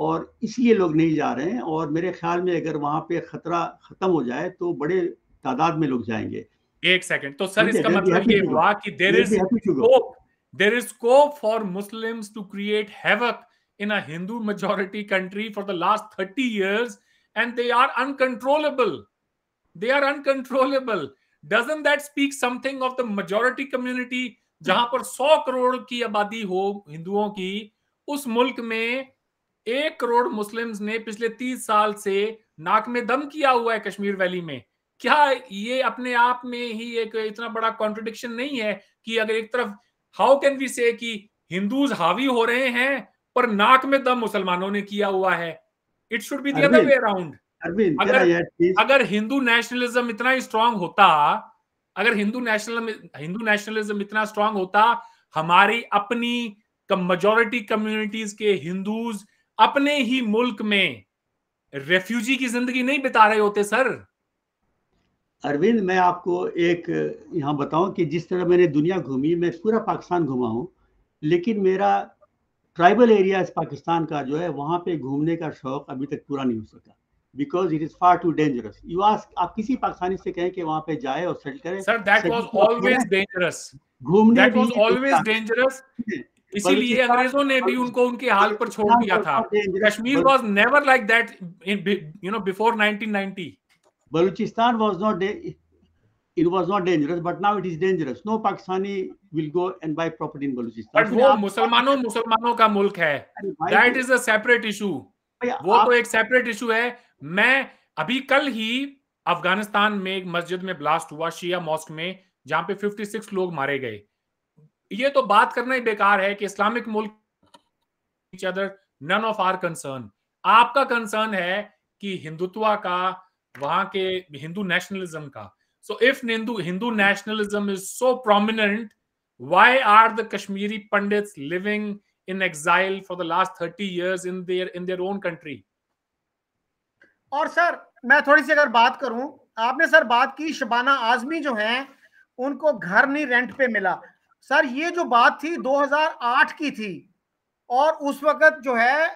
Speaker 3: और इसलिए लोग नहीं जा रहे हैं और मेरे ख्याल में अगर वहां पे खतरा खत्म हो जाए तो बड़े तादाद में लोग जाएंगे
Speaker 2: एक सेकंड तो सर इसका मतलब ये हुआ कि there is there there is scope for Muslims to create havoc in a Hindu majority country for the last 30 years and they are uncontrollable. They are uncontrollable. Doesn't that speak something of the majority community? जहां पर 100 करोड़ की आबादी हो हिंदुओं की उस मुल्क में एक करोड़ मुस्लिम्स ने पिछले 30 साल से नाक में दम किया हुआ है कश्मीर वैली में क्या ये अपने आप में ही एक इतना बड़ा कॉन्ट्रोडिक्शन नहीं है कि अगर एक तरफ हाउ कैन वी से कि हिंदूज हावी हो रहे हैं पर नाक में दम मुसलमानों ने किया हुआ है it should be other way
Speaker 3: around अगर
Speaker 2: अगर हिंदू नेशनलिज्म इतना स्ट्रांग होता अगर हिंदू नेशनल हिंदू नेशनलिज्म इतना स्ट्रांग होता हमारी अपनी मेजोरिटी कम्युनिटीज के हिंदूज अपने ही मुल्क में रेफ्यूजी की जिंदगी नहीं बिता रहे होते सर
Speaker 3: अरविंद मैं आपको एक यहाँ बताऊं कि जिस तरह मैंने दुनिया घूमी मैं पूरा पाकिस्तान घुमा हूँ लेकिन मेरा ट्राइबल एरियाज पाकिस्तान का जो है वहाँ पे घूमने का शौक अभी तक पूरा नहीं हो सका because it is far too dangerous you ask आप किसी पाकिस्तानी से कहें कि वहाँ पे जाए और सेटल करें sir that was always dangerous घूमने दैट वाज ऑलवेज
Speaker 2: डेंजरस इसीलिए अंग्रेजों ने भी उनको
Speaker 3: उनके हाल पर छोड़ दिया था
Speaker 2: Kashmir was never like that you know before 1990
Speaker 3: Balochistan was not it was not dangerous but now it is dangerous no pakistani will go and buy property in baluchistan but वो
Speaker 2: मुसलमानों मुसलमानों का मुल्क है that is a separate issue वो तो एक separate issue है मैं अभी कल ही अफगानिस्तान में एक मस्जिद में ब्लास्ट हुआ शिया मॉस्क में जहां पे 56 लोग मारे गए ये तो बात करना ही बेकार है कि इस्लामिक मुल्क other none of our concern आपका कंसर्न है कि हिंदुत्व का वहां के हिंदू नेशनलिज्म का So if Hindu, Hindu nationalism is so prominent, why are the Kashmiri Pandits living in exile for the last 30 years in their in their own country?
Speaker 1: और sir मैं थोड़ी सी अगर बात करूं आपने सर बात की शबाना आजमी जो हैं उनको घर नहीं रेंट पे मिला सर ये जो बात थी 2008 की थी और उस वक्त जो है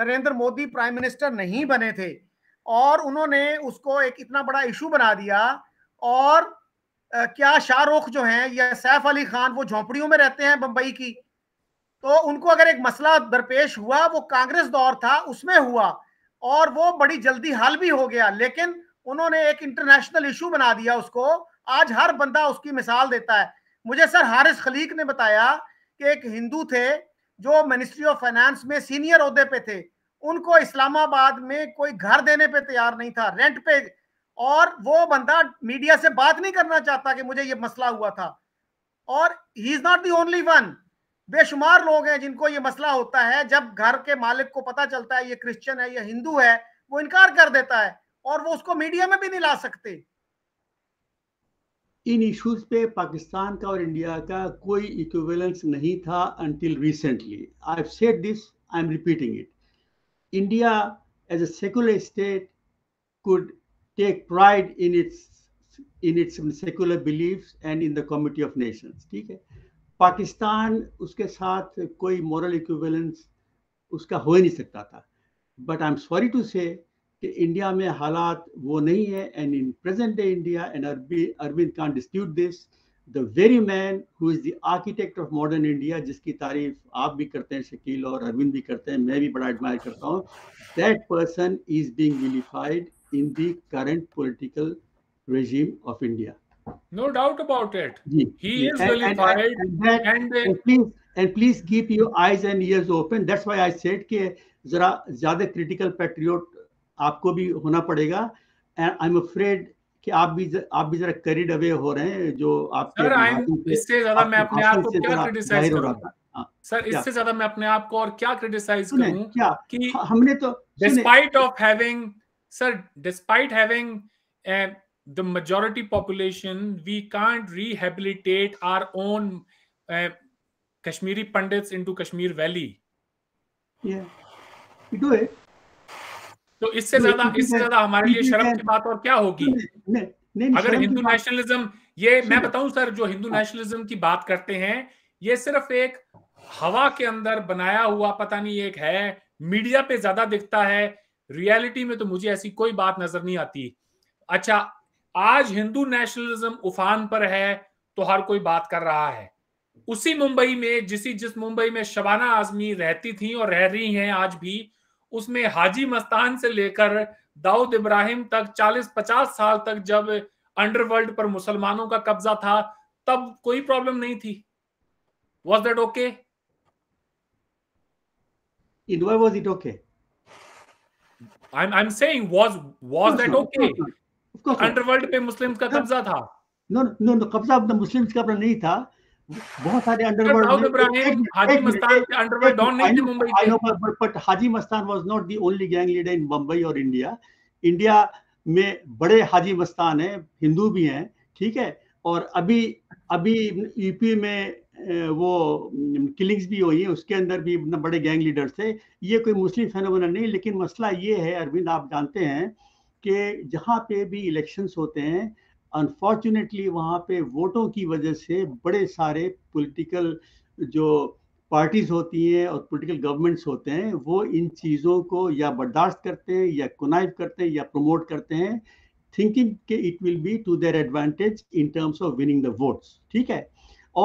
Speaker 1: नरेंद्र मोदी प्राइम मिनिस्टर नहीं बने थे और उन्होंने उसको एक इतना बड़ा इशू बना दिया और क्या शाहरुख जो हैं या सैफ अली खान वो झोंपड़ियों में रहते हैं बंबई की तो उनको अगर एक मसला दरपेश हुआ वो कांग्रेस दौर था उसमें हुआ और वो बड़ी जल्दी हल भी हो गया लेकिन उन्होंने एक इंटरनेशनल इशू बना दिया उसको आज हर बंदा उसकी मिसाल देता है मुझे सर हारिस खलीक ने बताया कि एक हिंदू थे जो मिनिस्ट्री ऑफ फाइनेंस में सीनियर अहदे पे थे उनको इस्लामाबाद में कोई घर देने पे तैयार नहीं था रेंट पे और वो बंदा मीडिया से बात नहीं करना चाहता कि मुझे ये मसला हुआ था और he is not the only one बेशुमार लोग हैं जिनको ये मसला होता है जब घर के मालिक को पता चलता है ये क्रिश्चियन है या हिंदू है वो इनकार कर देता है और वो उसको मीडिया में भी नहीं ला सकते
Speaker 3: इन इश्यूज पे पाकिस्तान का और इंडिया का कोई इक्विवेलेंस नहीं था until recently I have said this I am repeating it India as a secular state could take pride in its in its secular beliefs and in the committee of nations ठीक है पाकिस्तान उसके साथ moral equivalence उसका हो ही नहीं सकता but I'm sorry to say that India में हालात वो नहीं है and in present day India and Arvind Arvind can't dispute this the very man who is the architect of modern India जिसकी तारीफ आप भी करते हैं शकील और अरविंद भी करते हैं मैं भी बड़ा एडमायर करता हूँ that person is being vilified in the current political regime of India.
Speaker 2: No doubt about it.
Speaker 3: Yeah. He yeah. is and, vilified. And, and, and, and, and please and please keep your eyes and ears open. That's why I said कि जरा ज्यादा critical patriot आपको भी होना पड़ेगा. And I'm afraid कि आप भी ज, आप भी जरा करीड अवे हो रहे हैं जो आपके इससे ज्यादा मैं अपने आप को क्या क्रिटिसाइज करूं सर
Speaker 2: हाँ, इससे ज्यादा मैं अपने आप को और क्या क्रिटिसाइज करूं
Speaker 3: क्या कि हमने तो despite
Speaker 2: of having sir despite having the majority population we can't rehabilitate our own Kashmiri pandits into Kashmir valley
Speaker 3: valley yeah you do
Speaker 2: तो इससे तो ज्यादा इससे ज्यादा हमारे लिए शर्म की बात और क्या होगी अगर हिंदू नेशनलिज्म ये मैं बताऊं सर जो हिंदू नेशनलिज्म की बात करते हैं ये सिर्फ एक हवा के अंदर बनाया हुआ पता नहीं एक है मीडिया पे ज्यादा दिखता है रियलिटी में तो मुझे ऐसी कोई बात नजर नहीं आती अच्छा आज हिंदू नेशनलिज्म उफान पर है तो हर कोई बात कर रहा है उसी मुंबई में जिसी जिस मुंबई में शबाना आजमी रहती थी और रह रही हैं आज भी उसमें हाजी मस्तान से लेकर दाऊद इब्राहिम तक 40-50 साल तक जब अंडरवर्ल्ड पर मुसलमानों का कब्जा था तब कोई प्रॉब्लम नहीं थी was that okay it why was it पे मुस्लिम्स का कब्जा था
Speaker 3: नो नो नो कब्जा मुस्लिम मुस्लिम्स का नहीं था बहुत सारे अंडरवर्ल्ड हाजी मस्तान के अंडरवर्ल्ड डॉन नहीं थे Mumbai I know but but Haji Mastan was not the only gang leader in Bombay और इंडिया इंडिया में बड़े हाजी मस्तान हैं हिंदू भी हैं ठीक है और अभी अभी यूपी e में वो किलिंग्स भी हुई है उसके अंदर भी बड़े गैंग लीडर्स थे ये कोई मुस्लिम फेनोमेना नहीं लेकिन मसला ये है अरविंद आप जानते हैं कि जहाँ पे भी इलेक्शंस होते हैं अनफॉर्चुनेटली वहाँ पे वोटों की वजह से बड़े सारे पॉलिटिकल जो पार्टीज होती हैं और पॉलिटिकल गवर्नमेंट्स होते हैं वो इन चीज़ों को या बर्दाश्त करते हैं या कुनाइब करते हैं या प्रमोट करते हैं थिंकिंग के it will be to their advantage in terms of winning the votes ठीक है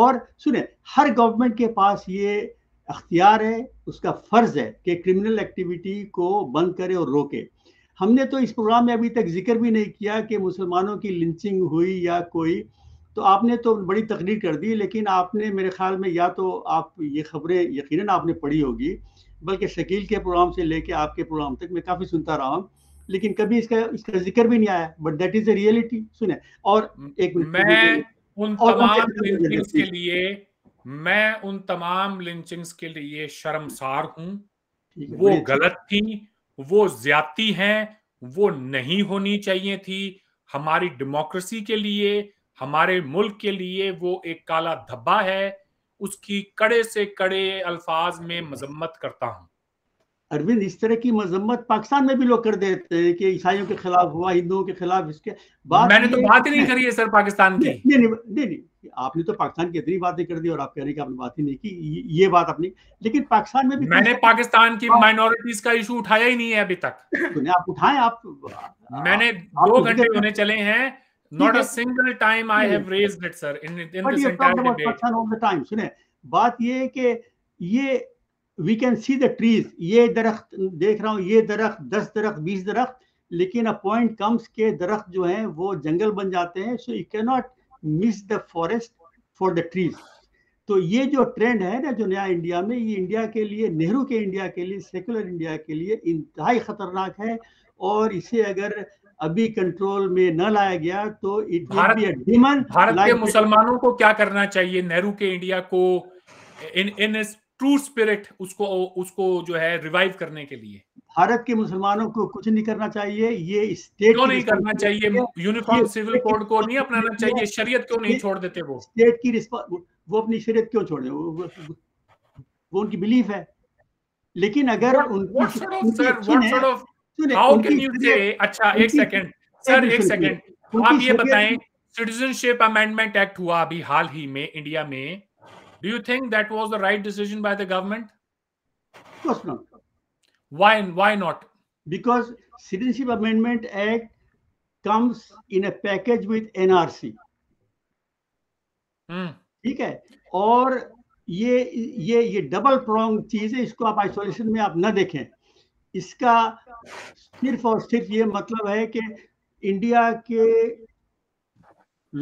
Speaker 3: और सुने हर गवर्नमेंट के पास ये अख्तियार है उसका फ़र्ज़ है कि क्रिमिनल एक्टिविटी को बंद करे और रोके हमने तो इस प्रोग्राम में अभी तक जिक्र भी नहीं किया कि मुसलमानों की लिंचिंग हुई या कोई तो आपने तो बड़ी तकरीर कर दी लेकिन आपने मेरे ख्याल में या तो आप ये खबरें यकीनन आपने पढ़ी होगी बल्कि शकील के प्रोग्राम से लेके आपके प्रोग्राम तक मैं काफ़ी सुनता रहा हूँ लेकिन कभी इसका इसका जिक्र भी नहीं आया but that is a reality सुने और एक मैं उन तमाम लिंचिंग्स के
Speaker 2: लिए मैं उन तमाम लिंचिंग्स के लिए शर्मसार हूँ वो गलत थी वो ज्यादती हैं वो नहीं होनी चाहिए थी हमारी डेमोक्रेसी के लिए हमारे मुल्क के लिए वो एक काला धब्बा है उसकी कड़े से कड़े अल्फाज में मजम्मत करता हूं
Speaker 3: अरविंद इस तरह की मजम्मत पाकिस्तान में भी लोग कर देते हैं कि ईसाइयों के खिलाफ हुआ हिंदुओं के खिलाफ इसके बात मैंने तो बात ही नहीं करी है सर पाकिस्तान की नहीं नहीं नहीं, नहीं, नहीं आपने तो पाकिस्तान की इतनी बातें कर दी और आप कह रहे हैं कि आपने बात ही नहीं की ये बात अपनी लेकिन पाकिस्तान में भी मैंने
Speaker 2: पाकिस्तान की
Speaker 3: माइनॉरिटीज हाँ। का इशू उठाया ही नहीं है अभी तक तो आप उठाए आप मैंने दो घंटे
Speaker 2: होने चले हैं not a single time i have raised it sir in, in but this entire the
Speaker 3: time सुने बात ये है कि ये we can see the trees ये दरख्त देख रहा हूँ ये दरख्त दस दरख्त बीस दरख्त लेकिन अ पॉइंट कम्स के दरख्त जो हैं वो जंगल बन जाते हैं so you can not miss the forest for the trees तो ये जो ट्रेंड है ना जो नया इंडिया में ये इंडिया के लिए नेहरू के इंडिया के लिए सेकुलर इंडिया के लिए इंतहाई खतरनाक है और इसे अगर अभी कंट्रोल में न लाया गया तो इट भारत, डीमन भारत के मुसलमानों
Speaker 2: को क्या करना चाहिए नेहरू के इंडिया को इन इन ट्रू स्पिरिट उसको उसको जो है रिवाइव करने के लिए
Speaker 3: भारत के मुसलमानों को कुछ नहीं करना चाहिए ये स्टेट क्यों नहीं करना चाहिए यूनिफॉर्म सिविल कोड को
Speaker 2: नहीं अपनाना चाहिए शरीयत क्यों नहीं
Speaker 3: छोड़ देते वो स्टेट की वो अपनी शरीयत क्यों छोड़े वो, वो, वो उनकी बिलीफ है लेकिन अगर अच्छा एक सेकेंड सर एक सेकेंड
Speaker 2: आप ये बताएं सिटीजनशिप अमेंडमेंट एक्ट हुआ अभी हाल ही में इंडिया में do you think that was the right decision by the government
Speaker 3: Why why not? Because Citizenship Amendment Act comes in a package with NRC. Hmm. ठीक है और ये ये ये डबल प्रोंग चीज है इसको आप आइसोलेशन में आप न देखें इसका सिर्फ और सिर्फ ये मतलब है कि इंडिया के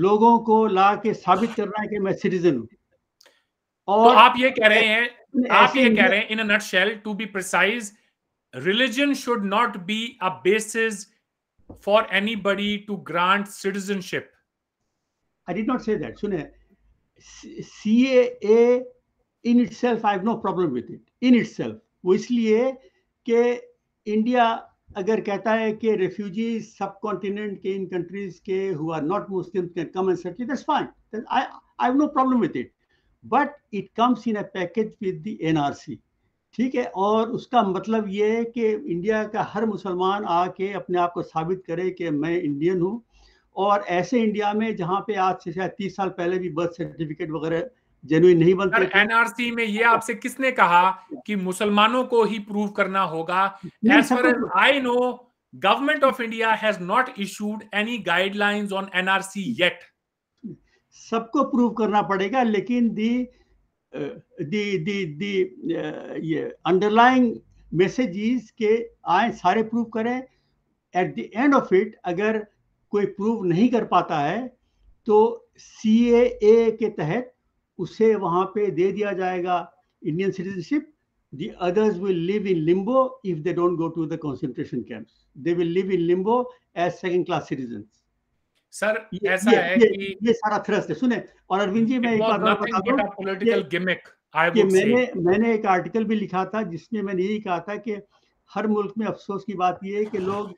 Speaker 3: लोगों को ला के साबित करना है कि मैं सिटीजन हूं तो और तो आप ये कह रहे हैं आप ये कह रहे
Speaker 2: हैं in nutshell to be precise religion should not be a basis for anybody to grant citizenship.
Speaker 3: I did not say that. Sune, CAA in itself, I have no problem with it. In itself. वो इसलिए कि India अगर कहता है कि refugee subcontinent के इन countries के who are not Muslim can come and settle that's fine I I have no problem with it but it comes in a package with the NRC ठीक है और उसका मतलब ये है कि इंडिया का हर मुसलमान आके अपने आप को साबित करे कि मैं इंडियन हूँ और ऐसे इंडिया में जहाँ पे आज से शायद तीस साल पहले भी बर्थ सर्टिफिकेट वगैरह जेन्युइन नहीं बनते
Speaker 2: एनआरसी में ये आपसे किसने कहा कि मुसलमानों को ही प्रूव करना होगा as far as I know government of India has not issued any guidelines on NRC yet
Speaker 3: सबको प्रूव करना पड़ेगा लेकिन दी the the the ये underlying message is के आए सारे prove करें at the end of it अगर कोई prove नहीं कर पाता है तो सी के तहत उसे वहां पे दे दिया जाएगा Indian citizenship the others will live in limbo if they don't go to the concentration camps they will live in limbo as second class citizens sir ये, ऐसा ये, है ये, कि ये सारा थ्रस्ट है सुने और अरविंद जी मैं एक बात बता दूं
Speaker 2: पॉलिटिकल गिमिक आई कि मैंने
Speaker 3: मैंने एक आर्टिकल भी लिखा था जिसमें मैंने यही कहा था कि हर मुल्क में अफसोस की बात यह है कि लोग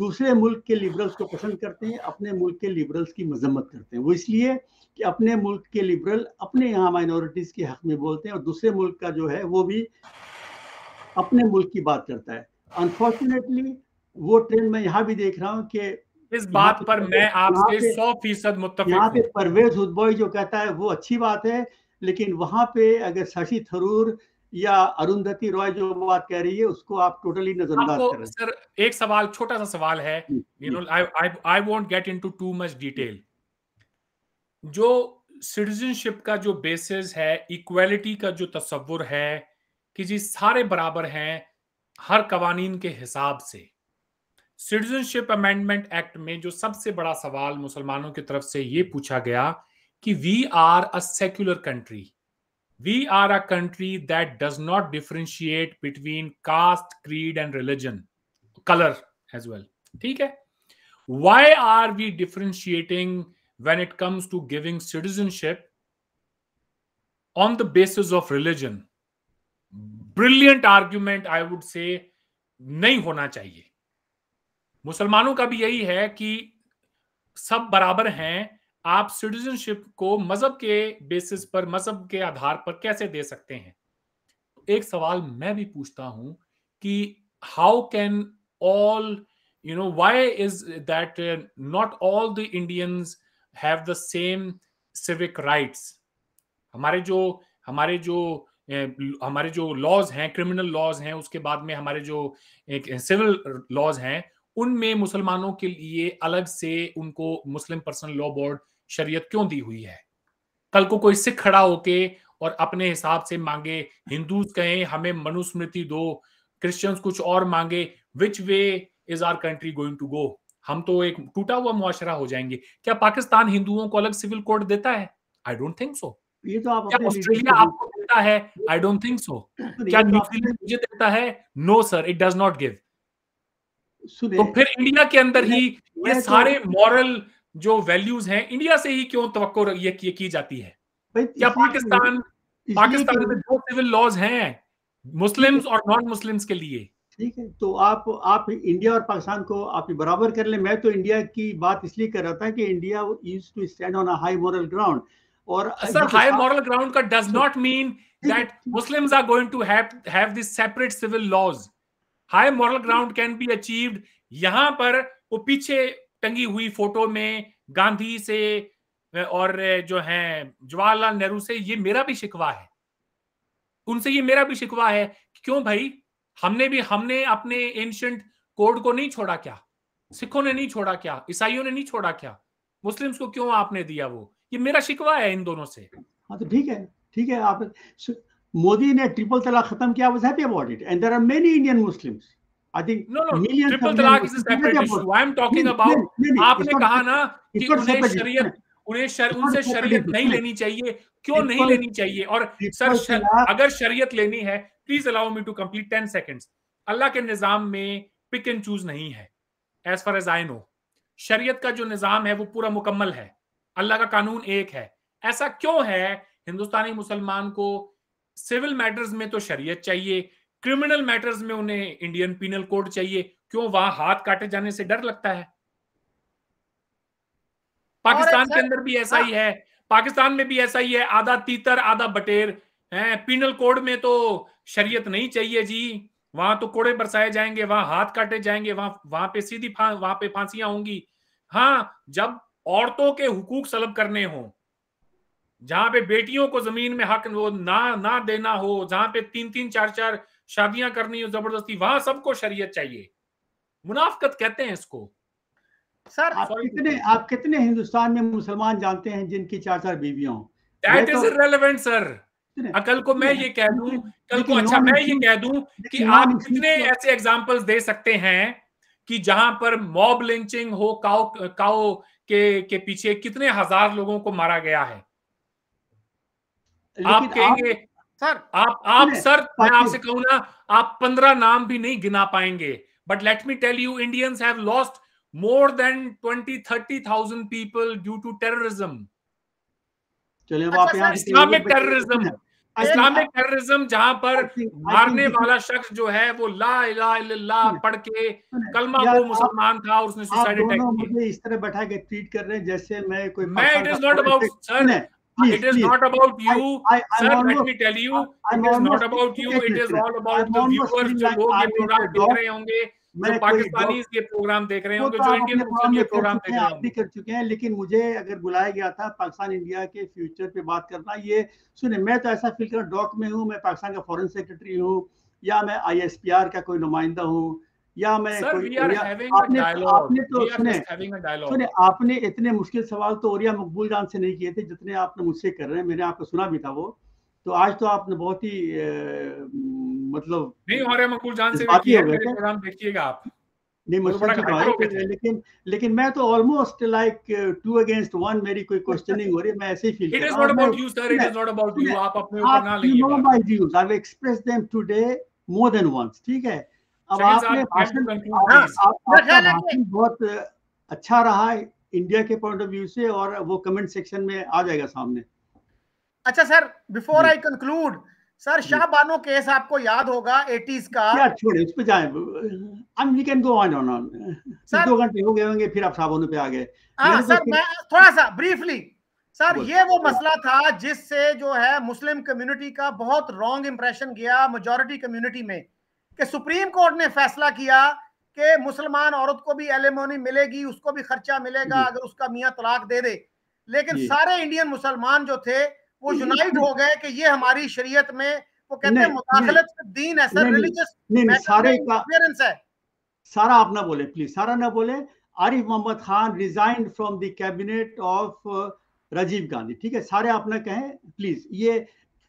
Speaker 3: दूसरे मुल्क के लिबरल्स को पसंद करते हैं अपने मुल्क के लिबरल्स की मजम्मत करते हैं वो इसलिए कि अपने मुल्क के लिबरल अपने यहाँ माइनॉरिटीज़ के हक में बोलते हैं और दूसरे मुल्क का जो है वो भी अपने मुल्क की बात करता है अनफॉर्चुनेटली वो ट्रेंड मैं यहाँ भी देख रहा हूँ कि
Speaker 2: इस बात पर मैं आपसे सौ फीसद
Speaker 3: परवेज उद्बोई जो कहता है वो अच्छी बात है लेकिन वहां पे अगर शशि थरूर या अरुंधति रॉय जो बात कह रही है उसको आप टोटली नजरअंदाज कर रहे सर
Speaker 2: एक सवाल छोटा सा सवाल है you know I I get into too much detail जो सिटीजनशिप का जो बेसिस है इक्वालिटी का जो तस्वुर है कि जी सारे बराबर हैं हर कवानीन के हिसाब से सिटीजनशिप अमेंडमेंट एक्ट में जो सबसे बड़ा सवाल मुसलमानों की तरफ से ये पूछा गया कि we are a secular country we are a country that does not differentiate between caste creed and religion colour as well ठीक है why are we differentiating when it comes to giving citizenship on the basis of religion brilliant argument i would say नहीं होना चाहिए मुसलमानों का भी यही है कि सब बराबर हैं आप सिटीजनशिप को मजहब के बेसिस पर मजहब के आधार पर कैसे दे सकते हैं एक सवाल मैं भी पूछता हूं कि how can all you know why is that not all the Indians have the same civic civic हमारे जो हमारे जो हमारे जो लॉज हैं क्रिमिनल लॉज हैं उसके बाद में हमारे जो एक सिविल लॉज हैं उनमें मुसलमानों के लिए अलग से उनको मुस्लिम पर्सनल लॉ बोर्ड शरीयत क्यों दी हुई है कल को कोई सिख खड़ा होके और अपने हिसाब से मांगे हिंदूज कहें हमें मनुस्मृति दो क्रिश्चियंस कुछ और मांगे which way is our country going to go हम तो एक टूटा हुआ मुआशरा हो जाएंगे क्या पाकिस्तान हिंदुओं को अलग सिविल कोड देता है आई डोंट थिंक सो ये तो आप क्या ऑस्ट्रेलिया आपको देता है आई डोंट थिंक सो क्या न्यूजीलैंड मुझे देता है no sir it does not give तो फिर इंडिया के अंदर ही ये तो- सारे मॉरल जो वैल्यूज हैं इंडिया से ही क्यों तो ये, ये की जाती है क्या तो पाकिस्तान पाकिस्तान तो में दो सिविल लॉज हैं मुस्लिम्स और नॉन मुस्लिम्स
Speaker 3: के लिए ठीक है तो आप आप इंडिया और पाकिस्तान को आप बराबर कर ले मैं तो इंडिया की बात इसलिए कर रहा था कि India use to stand on high moral ground और सर हाई मॉरल
Speaker 2: ग्राउंड का does not mean that Muslims are going to have have this separate civil laws high moral ground can be achieved यहां पर वो पीछे टंगी हुई photo में गांधी से और जो है जवाहरलाल नेहरू से ये मेरा भी शिकवा है उनसे ये मेरा भी शिकवा है क्यों भाई हमने भी हमने अपने एंशंट कोड को नहीं छोड़ा क्या सिखों ने नहीं छोड़ा क्या ईसाइयों ने नहीं छोड़ा क्या मुस्लिम्स को क्यों आपने दिया वो ये मेरा शिकवा है इन दोनों से हाँ
Speaker 3: तो ठीक है ठीक है आप Modi ne triple talaq khatam kiya was happy about it, and there are many Indian Muslims. I think no, no, millions triple talaq is a separate issue. I am talking no, about. No, no, आपने कहा ना कि उन्हें शरीयत
Speaker 2: उन्हें sir, उनसे शरीयत नहीं लेनी चाहिए क्यों नहीं लेनी चाहिए और सर अगर शरीयत लेनी है please allow me to complete ten seconds अल्लाह के निजाम में पिक एंड चूज नहीं है as far as I know शरीयत का जो निज़ाम है वो पूरा मुकम्मल है अल्लाह का कानून एक है ऐसा क्यों है हिंदुस्तानी मुसलमान को सिविल मैटर्स में तो शरीयत चाहिए क्रिमिनल मैटर्स में उन्हें इंडियन पीनल कोड चाहिए क्यों वहां हाथ काटे जाने से डर लगता है पाकिस्तान के अंदर भी ऐसा ही हाँ। है पाकिस्तान में भी ऐसा ही है आधा तीतर आधा बटेर है पीनल कोड में तो शरीयत नहीं चाहिए जी वहां तो कोड़े बरसाए जाएंगे वहां हाथ काटे जाएंगे वहां वहां पे सीधी वहां पे फांसियां होंगी हाँ जब औरतों के हुकूक सलब करने हों जहां पे बेटियों को जमीन में हक वो ना ना देना हो जहां पे तीन तीन चार चार शादियां करनी हो जबरदस्ती वहां सबको शरीयत चाहिए मुनाफकत कहते हैं इसको
Speaker 3: सर आप कितने आप कितने हिंदुस्तान में मुसलमान जानते हैं जिनकी चार चार बीवियों दैट इज
Speaker 2: रेलेवेंट सर कल को मैं ये कह दूं कल को अच्छा मैं ये कह दूं कि आप कितने ऐसे एग्जांपल्स दे सकते हैं कि जहां पर मॉब लिंचिंग हो काओ काओ के के पीछे कितने हजार लोगों को मारा गया है आप कहेंगे सर आप आप सर मैं आपसे कहूँ ना आप पंद्रह नाम भी नहीं गिना पाएंगे but let me tell you Indians have lost more than twenty thirty thousand people due to terrorism
Speaker 3: चलिए अच्छा, आप इस्लामिक टेररिज्म
Speaker 2: इस्लामिक टेररिज्म जहां पर मारने वाला शख्स जो है वो ला इला इल्ला पढ़ के कलमा वो मुसलमान था और उसने सुसाइड अटैक
Speaker 3: किया इस तरह बैठा के ट्रीट कर रहे हैं जैसे मैं कोई मैं it is not about sir Please, it is please. not about you, I, I, sir. Almost, let me tell you, I, it is not about you. It is all about I'm the viewers जो
Speaker 2: लोग ये program dekh rahe honge जो पाकिस्तानी ये programme देख रहे होंगे, जो Indian Muslim ये प्रोग्राम देख रहे होंगे।
Speaker 3: कर चुके हैं, लेकिन मुझे अगर बुलाया गया था पाकिस्तान इंडिया के फ्यूचर पे बात करना, ये सुने मैं तो ऐसा फील कर डॉक में हूँ, मैं पाकिस्तान का फॉरेन सेक्रेटरी हूँ, या मैं आईएसपीआर का कोई नुमाइंदा हूँ या मैं Sir, कोई, आपने, आपने तो सुने
Speaker 2: सुने
Speaker 3: आपने इतने मुश्किल सवाल तो ओरिया मकबूल जान से नहीं किए थे जितने आपने मुझसे कर रहे हैं मैंने आपको सुना भी था वो तो आज तो आपने बहुत ही मतलब
Speaker 2: नहीं ओरिया मकबूल जान से प्रोग्राम देखिएगा आप
Speaker 3: नहीं तो मुश्किल तो तो लेकिन लेकिन मैं तो almost like two against one मेरी कोई क्वेश्चनिंग हो रही है मैं ऐसे ही feel it is not about you sir it is not about you आप अपने ऊपर ना लीजिए you know my views I will express them today more than once ठीक है अब आपने हाँ, हाँ, हाँ, बहुत अच्छा रहा है इंडिया के पॉइंट ऑफ व्यू से और वो कमेंट सेक्शन में आ जाएगा सामने अच्छा
Speaker 1: sir before I conclude sir Shah Bano case आपको याद होगा 80s का क्या
Speaker 3: छोड़े उस पे जाए हम you can go on on on sir दो घंटे हो गए होंगे फिर आप साहब पे आ गए हां सर मैं थोड़ा सा ब्रीफली
Speaker 1: सर ये वो मसला था जिससे जो है मुस्लिम कम्युनिटी का बहुत रॉन्ग इंप्रेशन गया मेजोरिटी कम्युनिटी में कि सुप्रीम कोर्ट ने फैसला किया कि मुसलमान औरत को भी एलिमोनी मिलेगी उसको भी खर्चा मिलेगा अगर उसका मियाँ तलाक दे दे लेकिन सारे इंडियन मुसलमान जो थे वो यूनाइट हो गए कि ये हमारी शरीयत में वो कहते हैं मुदाखलत दीन है सर रिलीजियस
Speaker 3: है सारा आप ना बोले प्लीज सारा ना बोले Arif Mohammad Khan resign from the cabinet of Rajiv Gandhi ठीक है सारे आप ना कहें प्लीज ये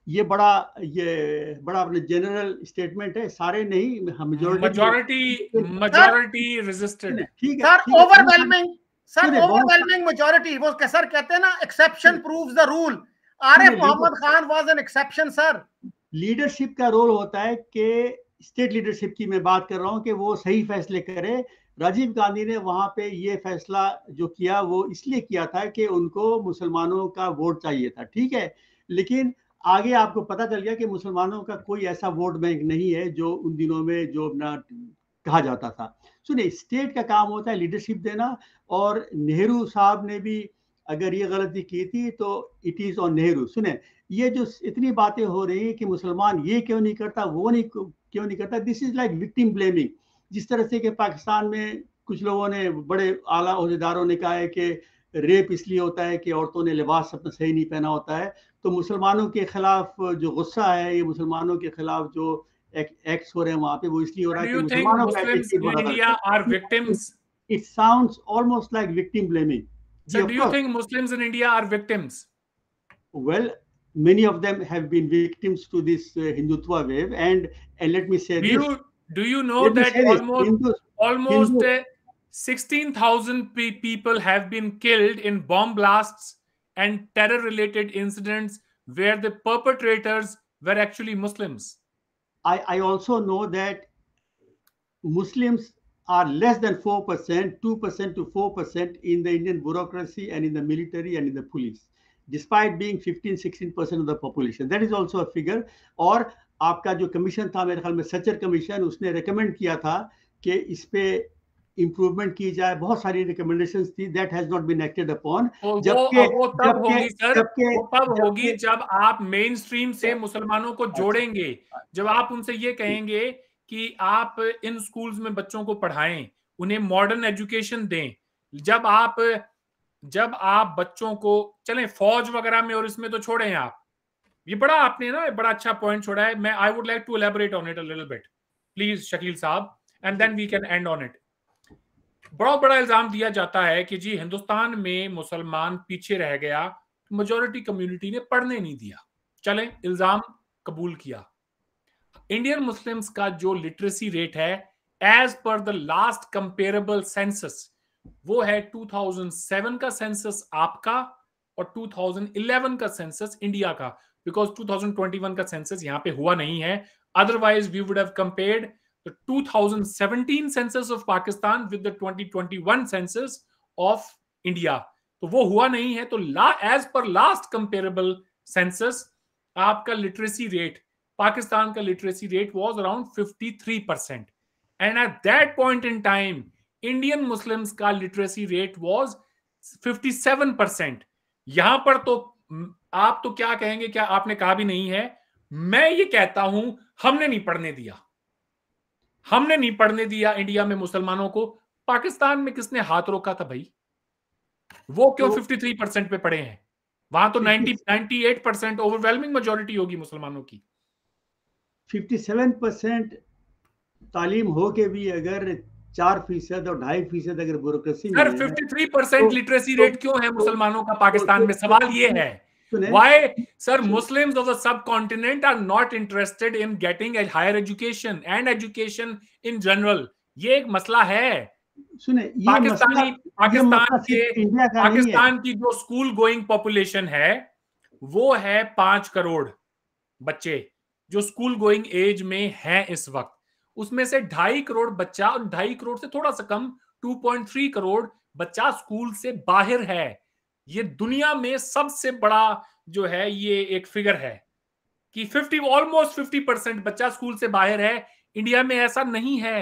Speaker 3: ये बड़ा ये बड़ा अपने जनरल स्टेटमेंट है सारे नहीं मेजोरिटी
Speaker 2: मेजोरिटी मेजोरिटी रेजिस्टेड ठीक है sir overwhelming sir
Speaker 1: overwhelming majority वो सर कहते हैं ना exception proves the rule Arif Mohammad
Speaker 3: Khan was an exception sir leadership का रोल होता है कि स्टेट लीडरशिप की मैं बात कर रहा हूँ कि वो सही फैसले करे राजीव गांधी ने वहां पे ये फैसला जो किया वो इसलिए किया था कि उनको मुसलमानों का वोट चाहिए था ठीक है लेकिन आगे आपको पता चल गया कि मुसलमानों का कोई ऐसा वोट बैंक नहीं है जो उन दिनों में जो अपना कहा जाता था सुनिए स्टेट का काम होता है लीडरशिप देना और नेहरू साहब ने भी अगर ये गलती की थी तो इट इज़ ऑन नेहरू सुने ये जो इतनी बातें हो रही हैं कि मुसलमान ये क्यों नहीं करता वो नहीं क्यों नहीं करता this is like victim blaming जिस तरह से कि पाकिस्तान में कुछ लोगों ने बड़े आला अहदेदारों ने कहा है कि रेप इसलिए होता है कि औरतों ने लिबास अपना सही नहीं पहना होता है तो मुसलमानों के खिलाफ जो गुस्सा है ये मुसलमानों के खिलाफ जो हो रहे हैं वहां पे वो इसलिए हो रहा है कि it sounds almost like victim blaming. So, do you think Muslims in India are victims? Well, many of them have been victims to this uh, Hindutva wave, and and let me say do this. You, do you know let that almost Hindus,
Speaker 2: almost Hindus. uh, sixteen thousand people have been killed in bomb blasts and terror related incidents where the perpetrators were actually Muslims.
Speaker 3: I, I also know that Muslims are less than 4%, 2% to 4% in the Indian bureaucracy and in the military and in the police, despite being 15, 16% of the population. That is also a figure. Or आपका जो commission था मेरे ख्याल में Sachar commission उसने recommend किया था कि इस पे इम्प्रूवमेंट की जाए बहुत सारी रिकमेंडेशन थी that has not been acted upon जबकि तब होगी सर
Speaker 2: तब होगी जब आप मेन स्ट्रीम से अच्छा। मुसलमानों को अच्छा। जोड़ेंगे जब आप उनसे ये कहेंगे कि आप इन स्कूल्स में बच्चों को पढ़ाएं उन्हें मॉडर्न एजुकेशन दें जब आप जब आप बच्चों को चलें फौज वगैरह में और इसमें तो छोड़े हैं आप ये बड़ा आपने ना बड़ा अच्छा पॉइंट छोड़ा है मैं I would like to elaborate on it a little bit please Shakeel sahab and then we can end on it बहुत बड़ा इल्जाम दिया जाता है कि जी हिंदुस्तान में मुसलमान पीछे रह गया मेजोरिटी कम्युनिटी ने पढ़ने नहीं दिया चले इल्जाम कबूल किया इंडियन मुस्लिम्स का जो लिटरेसी रेट है as per the last comparable census वो है 2007 का सेंसस आपका और 2011 का सेंसस इंडिया का बिकॉज 2021 का सेंसस यहां पे हुआ नहीं है otherwise we would have compared the 2017 census of Pakistan with the 2021 census of India. तो वो हुआ नहीं है तो ला as per last comparable census आपका लिटरेसी रेट पाकिस्तान का literacy rate was around 53 percent and at that point in time Indian Muslims का लिटरेसी रेट वाज 57 परसेंट यहां पर तो आप तो क्या कहेंगे क्या आपने कहा भी नहीं है मैं ये कहता हूं हमने नहीं पढ़ने दिया हमने नहीं पढ़ने दिया इंडिया में मुसलमानों को पाकिस्तान में किसने हाथ रोका था भाई वो क्यों तो- फिफ्टी थ्री परसेंट पे पड़े हैं वहां तो ninety ninety eight percent overwhelming majority होगी मुसलमानों की
Speaker 3: फिफ्टी सेवन परसेंट तालीम हो के भी अगर चार फीसद और ढाई फीसद अगर bureaucracy fifty
Speaker 2: three percent literacy तो- रेट तो- क्यों है मुसलमानों का पाकिस्तान में सवाल ये है Why, sir, Muslims of the subcontinent are not interested in getting a higher education and education in general. ये एक मसला है
Speaker 3: सुने ये पाकिस्तानी
Speaker 2: पाकिस्तान के पाकिस्तान की जो स्कूल गोइंग पॉपुलेशन है वो है पांच करोड़ बच्चे जो स्कूल गोइंग एज में है इस वक्त उसमें से ढाई करोड़ बच्चा और ढाई करोड़ से थोड़ा सा कम 2.3 करोड़ बच्चा स्कूल से बाहर है ये दुनिया में सबसे बड़ा जो है ये एक फिगर है कि 50 ऑलमोस्ट 50 परसेंट बच्चा स्कूल से बाहर है इंडिया में ऐसा नहीं है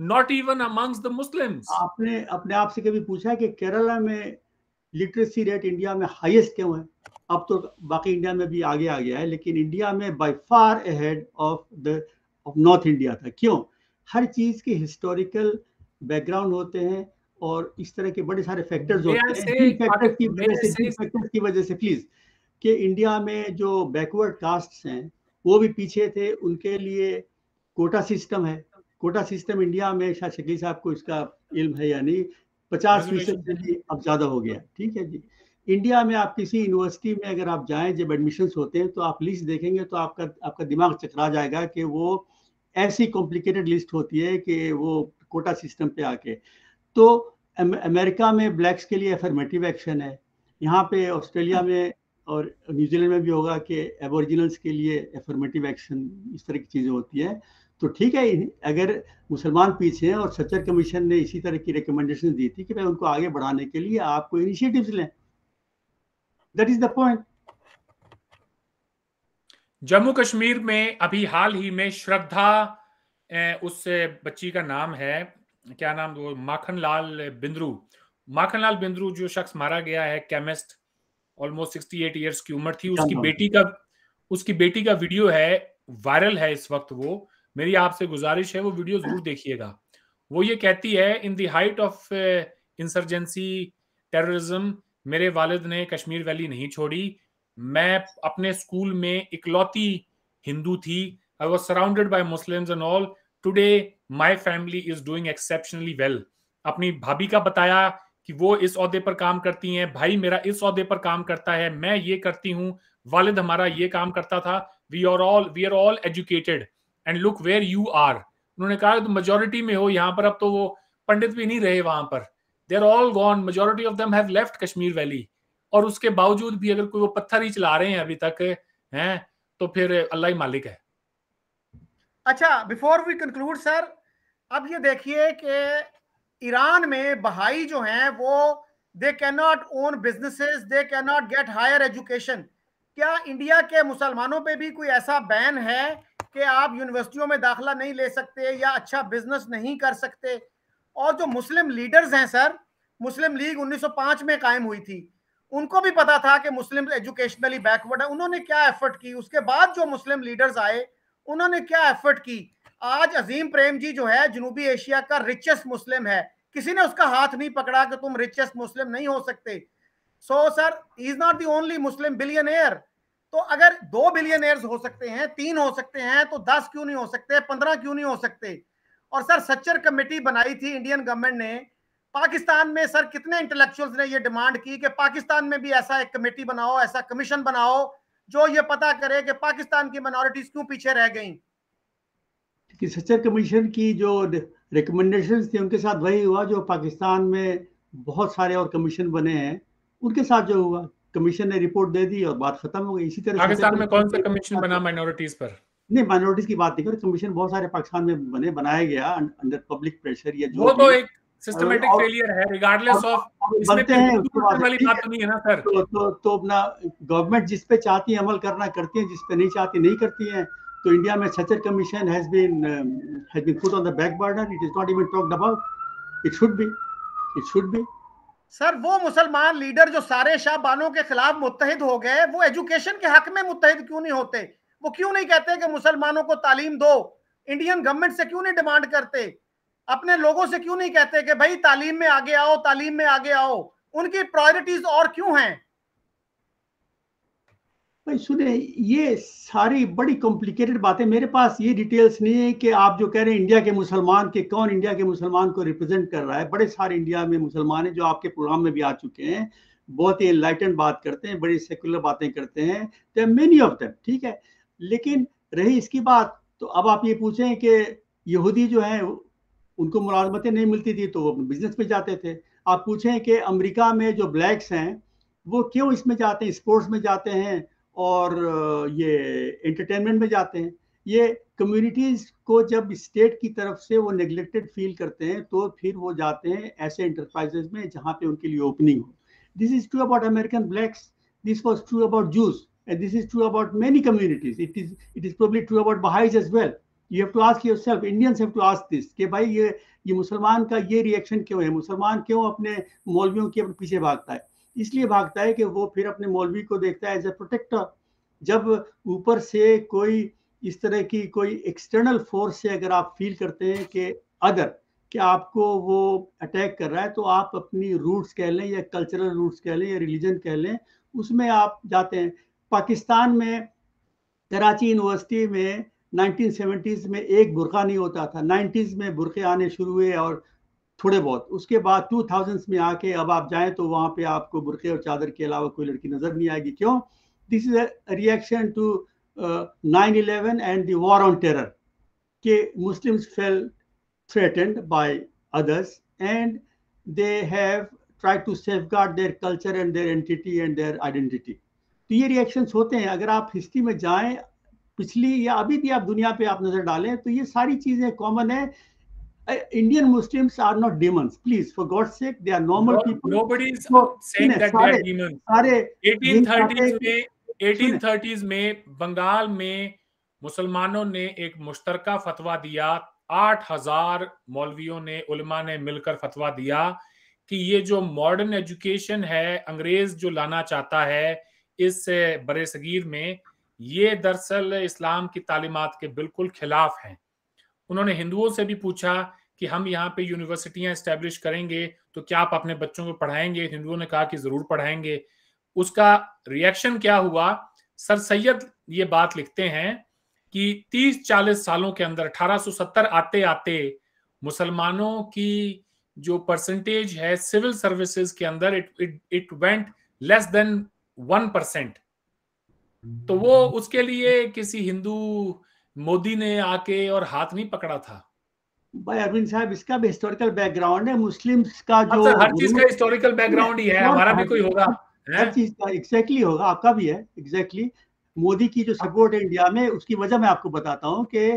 Speaker 2: not even amongst the Muslim
Speaker 3: आपने अपने आप से कभी पूछा है कि केरला में लिटरेसी रेट इंडिया में हाईएस्ट क्यों है अब तो बाकी इंडिया में भी आगे आ गया है लेकिन इंडिया में by far ahead of the of north India था क्यों हर चीज़ के हिस्टोरिकल बैकग्राउंड होते हैं और इस तरह के बड़े सारे फैक्टर्स होते हैं फैक्टर्स की वजह से प्लीज कि इंडिया में जो बैकवर्ड कास्ट हैं वो भी पीछे थे उनके लिए कोटा सिस्टम है कोटा सिस्टम इंडिया में शाह शकील साहब को इसका इल्म है या नहीं पचास फीसद अब ज़्यादा हो गया ठीक है जी इंडिया में आप किसी यूनिवर्सिटी में अगर आप जाए जब एडमिशन होते हैं तो आप लिस्ट देखेंगे तो आपका आपका दिमाग चकरा जाएगा कि वो ऐसी कॉम्प्लिकेटेड लिस्ट होती है कि वो कोटा सिस्टम पे आके तो अमेरिका में ब्लैक्स के लिए अफर्मेटिव एक्शन है यहाँ पे ऑस्ट्रेलिया हाँ। में और न्यूजीलैंड में भी होगा कि एबोरिजिनल्स के लिए अफर्मेटिव एक्शन इस तरह की चीज़ें होती है तो ठीक है अगर मुसलमान पीछे हैं और सचर कमीशन ने इसी तरह की रिकमेंडेशन दी थी कि भाई उनको आगे बढ़ाने के लिए आपको इनिशिएटिव्स लें that is the point
Speaker 2: Jammu Kashmir में अभी हाल ही में श्रद्धा उस बच्ची का नाम है क्या नाम वो माखन लाल बिंद्रू माखन लाल बिंद्रू जो शख्स मारा गया है chemist almost sixty eight years की उम्र थी उसकी हाँ, हाँ। बेटी का उसकी बेटी का वीडियो है वायरल है इस वक्त वो मेरी आपसे गुजारिश है वो वीडियो जरूर देखिएगा वो ये कहती है in the height of insurgency terrorism मेरे वालिद ने कश्मीर वैली नहीं छोड़ी मैं अपने स्कूल में इकलौती हिंदू थी I was surrounded by Muslim and all today my family is doing exceptionally well अपनी भाभी का बताया कि वो इस औहदे पर काम करती हैं भाई मेरा इस औहदे पर काम करता है मैं ये करती हूँ वालिद हमारा ये काम करता था we are all we are all educated and look where you are उन्होंने कहा तो मेजोरिटी में हो यहाँ पर अब तो वो पंडित भी नहीं रहे वहां पर they are all gone majority of them have left Kashmir valley और उसके बावजूद भी अगर कोई वो पत्थर ही चला रहे हैं अभी तक हैं तो फिर अल्लाह ही मालिक है
Speaker 1: अच्छा बिफोर वी कंक्लूड सर अब ये देखिए कि ईरान में बहाई जो हैं वो they can not own businesses they can not get higher education क्या इंडिया के मुसलमानों पे भी कोई ऐसा बैन है कि आप यूनिवर्सिटियों में दाखला नहीं ले सकते या अच्छा बिजनेस नहीं कर सकते और जो मुस्लिम लीडर्स हैं सर मुस्लिम लीग 1905 में कायम हुई थी उनको भी पता था कि मुस्लिम एजुकेशनली बैकवर्ड है उन्होंने क्या एफर्ट की उसके बाद जो मुस्लिम लीडर्स आए उन्होंने क्या एफर्ट की आज अजीम प्रेम जी जो है जनूबी एशिया का रिचेस्ट मुस्लिम है किसी ने उसका हाथ नहीं पकड़ा कि तुम रिचेस्ट मुस्लिम नहीं हो सकते so sir is not the only Muslim billion तो अगर दो बिलियन हो सकते हैं तीन हो सकते हैं तो दस क्यों नहीं हो सकते पंद्रह क्यों नहीं हो सकते और सर सच्चर कमेटी बनाई थी इंडियन गवर्नमेंट ने पाकिस्तान में सर कितने इंटेलेक्चुअल्स ने ये डिमांड की कि पाकिस्तान में भी ऐसा एक कमेटी बनाओ ऐसा कमीशन बनाओ जो ये पता करे कि पाकिस्तान की माइनॉरिटीज क्यों पीछे रह गई
Speaker 3: सचर कमीशन की जो रिकमेंडेशन थी उनके साथ वही हुआ जो पाकिस्तान में बहुत सारे और कमीशन बने हैं उनके साथ जो हुआ कमीशन ने रिपोर्ट दे दी और बात खत्म हो गई इसी तरह पाकिस्तान में
Speaker 2: कौन सा कमीशन बना माइनॉरिटीज पर
Speaker 3: नहीं माइनॉरिटीज की बात नहीं कर कमीशन बहुत सारे पाकिस्तान में बने बनाया गया अंडर पब्लिक प्रेशर या जो वो तो एक सिस्टमेटिक फेलियर है रिगार्डलेस ऑफ इसमें वाली बात तो नहीं है ना सर तो तो, तो अपना गवर्नमेंट जिस पे चाहती है अमल करना करती है जिस पे नहीं चाहती नहीं करती है तो इंडिया में Sachar commission has been has been put on the back it is not even talked about it should be it should be sir
Speaker 1: वो मुसलमान लीडर जो सारे के खिलाफ मुतहद हो गए वो एजुकेशन के हक में मुतहद क्यों नहीं होते वो क्यों नहीं कहते कि मुसलमानों को तालीम दो इंडियन गवर्नमेंट से क्यों नहीं डिमांड करते अपने लोगों से क्यों नहीं कहते कि भाई तालीम में आगे आओ तालीम में आगे आओ उनकी प्रायोरिटीज और क्यों हैं
Speaker 3: भाई सुने ये सारी बड़ी कॉम्प्लिकेटेड बातें मेरे पास ये डिटेल्स नहीं है कि आप जो कह रहे हैं इंडिया के मुसलमान के कौन इंडिया के मुसलमान को रिप्रेजेंट कर रहा है बड़े सारे इंडिया में मुसलमान हैं जो आपके प्रोग्राम में भी आ चुके हैं बहुत ही इनलाइटन बात करते हैं बड़ी सेकुलर बातें करते हैं देर मेनी ऑफ देम ठीक है लेकिन रही इसकी बात तो अब आप ये पूछें कि यहूदी जो है उनको मुलाजमतें नहीं मिलती थी तो वो बिजनेस में जाते थे आप पूछें कि अमेरिका में जो ब्लैक्स हैं वो क्यों इसमें जाते हैं स्पोर्ट्स में जाते हैं और ये एंटरटेनमेंट में जाते हैं ये कम्युनिटीज़ को जब स्टेट की तरफ से वो नेग्लेक्टेड फील करते हैं तो फिर वो जाते हैं ऐसे इंटरप्राइजेज में जहाँ पे उनके लिए ओपनिंग हो this is true about American blacks this was true about Jews and this is true about many communities it is it is probably true about Bahais as well you have to ask yourself Indians have to ask this कि भाई ये ये मुसलमान का ये reaction क्यों है मुसलमान क्यों अपने मौलवियों के अपने पीछे भागता है इसलिए भागता है कि वो फिर अपने मौलवी को देखता है एज ए प्रोटेक्टर जब ऊपर से कोई इस तरह की कोई एक्सटर्नल फोर्स से अगर आप फील करते हैं कि अदर कि आपको वो अटैक कर रहा है तो आप अपनी रूट्स कह लें या कल्चरल रूट्स कह लें या रिलीजन कह लें उसमें आप जाते हैं पाकिस्तान में कराची यूनिवर्सिटी में 1970s में एक बुरका नहीं होता था 90s में बुरके आने शुरू हुए और थोड़े बहुत उसके बाद 2000s में आके अब आप जाएं तो वहाँ पे आपको बुरके और चादर के अलावा कोई लड़की नज़र नहीं आएगी क्यों this is a reaction to nine eleven and the war on terror के Muslims feel threatened by others and they have try to safeguard their culture and their entity and their identity तो ये reactions होते हैं अगर आप history में जाएं पिछली या अभी भी आप दुनिया पे आप नजर डालें तो ये सारी चीजें कॉमन है Indian Muslims are not demons please for God sake they are normal people nobody is saying that they are demons are तो demons. सारे
Speaker 2: 1830s में 1830s में बंगाल में मुसलमानों ने एक मुश्तरका फतवा दिया 8000 मौलवियों ने उलमा ने मिलकर फतवा दिया कि ये जो मॉडर्न एजुकेशन है अंग्रेज जो लाना चाहता है इस बरेसगीर में ये दरअसल इस्लाम की तालीमत के बिल्कुल खिलाफ हैं उन्होंने हिंदुओं से भी पूछा कि हम यहाँ पे यूनिवर्सिटियाँ इस्टेब्लिश करेंगे तो क्या आप अपने बच्चों को पढ़ाएंगे हिंदुओं ने कहा कि ज़रूर पढ़ाएंगे उसका रिएक्शन क्या हुआ सर सैयद ये बात लिखते हैं कि 30-40 सालों के अंदर 1870 आते आते मुसलमानों की जो परसेंटेज है सिविल सर्विसेज के अंदर it it it went less than one percent तो वो उसके लिए किसी हिंदू मोदी ने आके और हाथ नहीं पकड़ा था
Speaker 3: भाई अरविंद साहब इसका भी हिस्टोरिकल बैकग्राउंड है मुस्लिम का जो हर चीज का
Speaker 2: हिस्टोरिकल बैकग्राउंड ही है हमारा भी कोई होगा
Speaker 3: हर चीज का एग्जैक्टली होगा आपका भी है एग्जैक्टली मोदी की जो सपोर्ट है इंडिया में उसकी वजह मैं आपको बताता हूँ कि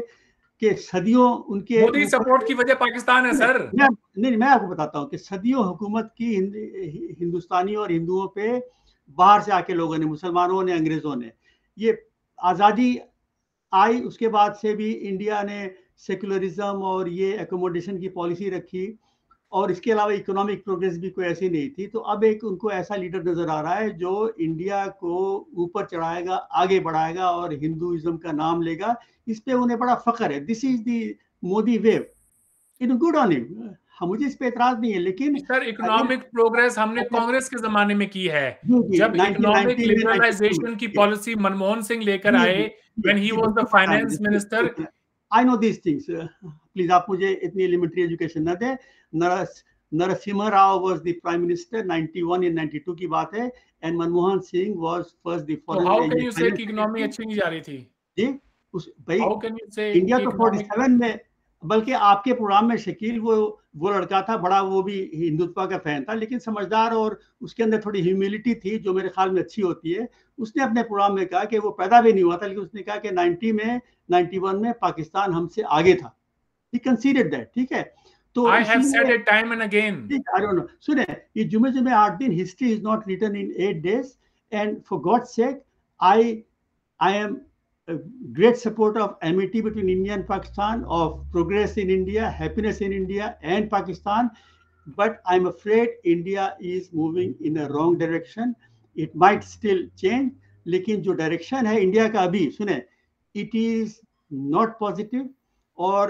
Speaker 3: के सदियों उनके मोदी सपोर्ट
Speaker 2: की वजह पाकिस्तान है सर
Speaker 3: नहीं मैं आपको बताता हूँ कि सदियों हुकूमत की हिंदुस्तानी और हिंदुओं पे बाहर से आके लोगों ने मुसलमानों ने अंग्रेज़ों ने ये आज़ादी आई उसके बाद से भी इंडिया ने सेकुलरिज्म और ये एकोमोडेशन की पॉलिसी रखी और इसके अलावा इकोनॉमिक प्रोग्रेस भी कोई ऐसी नहीं थी तो अब एक उनको ऐसा लीडर नज़र आ रहा है जो इंडिया को ऊपर चढ़ाएगा आगे बढ़ाएगा और हिंदुज़म का नाम लेगा इस पर उन्हें बड़ा फ़ख्र है this is the Modi wave in good on him हाँ, मुझे इस पे एतराज नहीं है लेकिन सर इकोनॉमिक
Speaker 2: प्रोग्रेस हमने अच्छा। कांग्रेस के जमाने में की है जब इकोनॉमिक लिबरलाइजेशन की पॉलिसी मनमोहन सिंह लेकर आए when he was the finance
Speaker 3: minister I know these things please आप मुझे इतनी एलिमेंट्री एजुकेशन न दे Narasimha Rao was the prime minister 91 या 92 की बात है and Manmohan Singh was first the foreign how can you say
Speaker 2: economy अच्छी नहीं
Speaker 3: जा रही थी जी उस भाई
Speaker 2: इंडिया तो 47
Speaker 3: में बल्कि आपके प्रोग्राम में शकील वो वो लड़का था बड़ा वो भी हिंदुत्व का फैन था लेकिन समझदार और उसके अंदर थोड़ी ह्यूमिलिटी थी जो मेरे ख्याल में अच्छी होती है उसने अपने प्रोग्राम में कहा कि वो पैदा भी नहीं हुआ था लेकिन उसने कहा कि 90 में 91 में पाकिस्तान हमसे आगे था ही कंसीडर्ड दैट ठीक है तो I have said it time and again सुने ये जुमे जुमे आठ दिन history is not written in eight days and for God sake I I am great support of MET between India and Pakistan, of progress in India, happiness in India and Pakistan. But I'm afraid India is moving in a wrong direction. It might still change, लेकिन जो direction है India का अभी सुने it is not positive और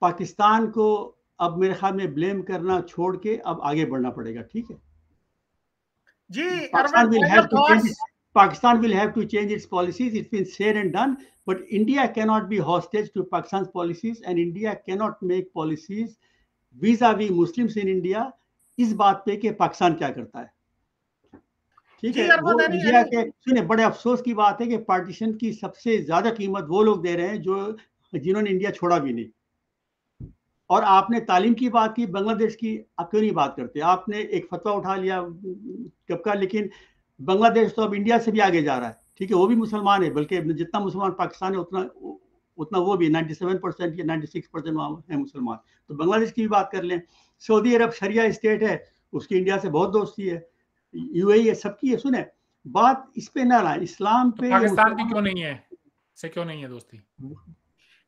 Speaker 3: पाकिस्तान को अब मेरे ख्याल में ब्लेम करना छोड़ के अब आगे बढ़ना पड़ेगा ठीक है
Speaker 1: जी Pakistan will have to change
Speaker 3: Pakistan will have to change its policies. It's been said and done. But India cannot be hostage to Pakistan's policies, and India cannot make policies vis à vis Muslims in India इस बात पे कि पाकिस्तान क्या करता है ठीक है वो इंडिया के सुने बड़े अफसोस की बात है कि पार्टीशन की सबसे ज्यादा कीमत वो लोग दे रहे हैं जो जिन्होंने इंडिया छोड़ा भी नहीं और आपने तालीम की बात की बांग्लादेश की आप क्यों नहीं बात करते आपने एक फतवा उठा लिया कब का लेकिन बांग्लादेश तो अब इंडिया से भी आगे जा रहा है ठीक है वो भी मुसलमान है बल्कि जितना मुसलमान पाकिस्तान है उतना उतना वो भी 97 परसेंट या 96 परसेंट वहाँ है मुसलमान तो बांग्लादेश की भी बात कर लें सऊदी अरब शरिया स्टेट है उसकी इंडिया से बहुत दोस्ती है यू है सबकी है सुने बात इस पे ना रहा इस्लाम पे तो पाकिस्तान
Speaker 2: की क्यों नहीं है से क्यों नहीं है दोस्ती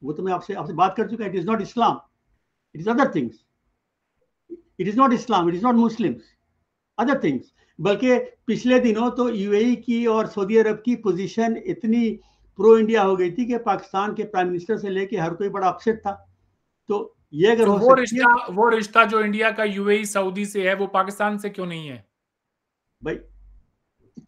Speaker 3: वो तो मैं आपसे आपसे बात कर चुका it is not Islam it is other things it is not Islam it is not Muslims other things बल्कि पिछले दिनों तो यूएई e की और सऊदी अरब की पोजीशन इतनी प्रो इंडिया हो गई थी कि पाकिस्तान के प्राइम मिनिस्टर से लेके हर कोई बड़ा अपसेट था तो ये अगर तो वो
Speaker 2: रिश्ता वो रिश्ता जो इंडिया का यूएई सऊदी e से है वो पाकिस्तान से क्यों नहीं है भाई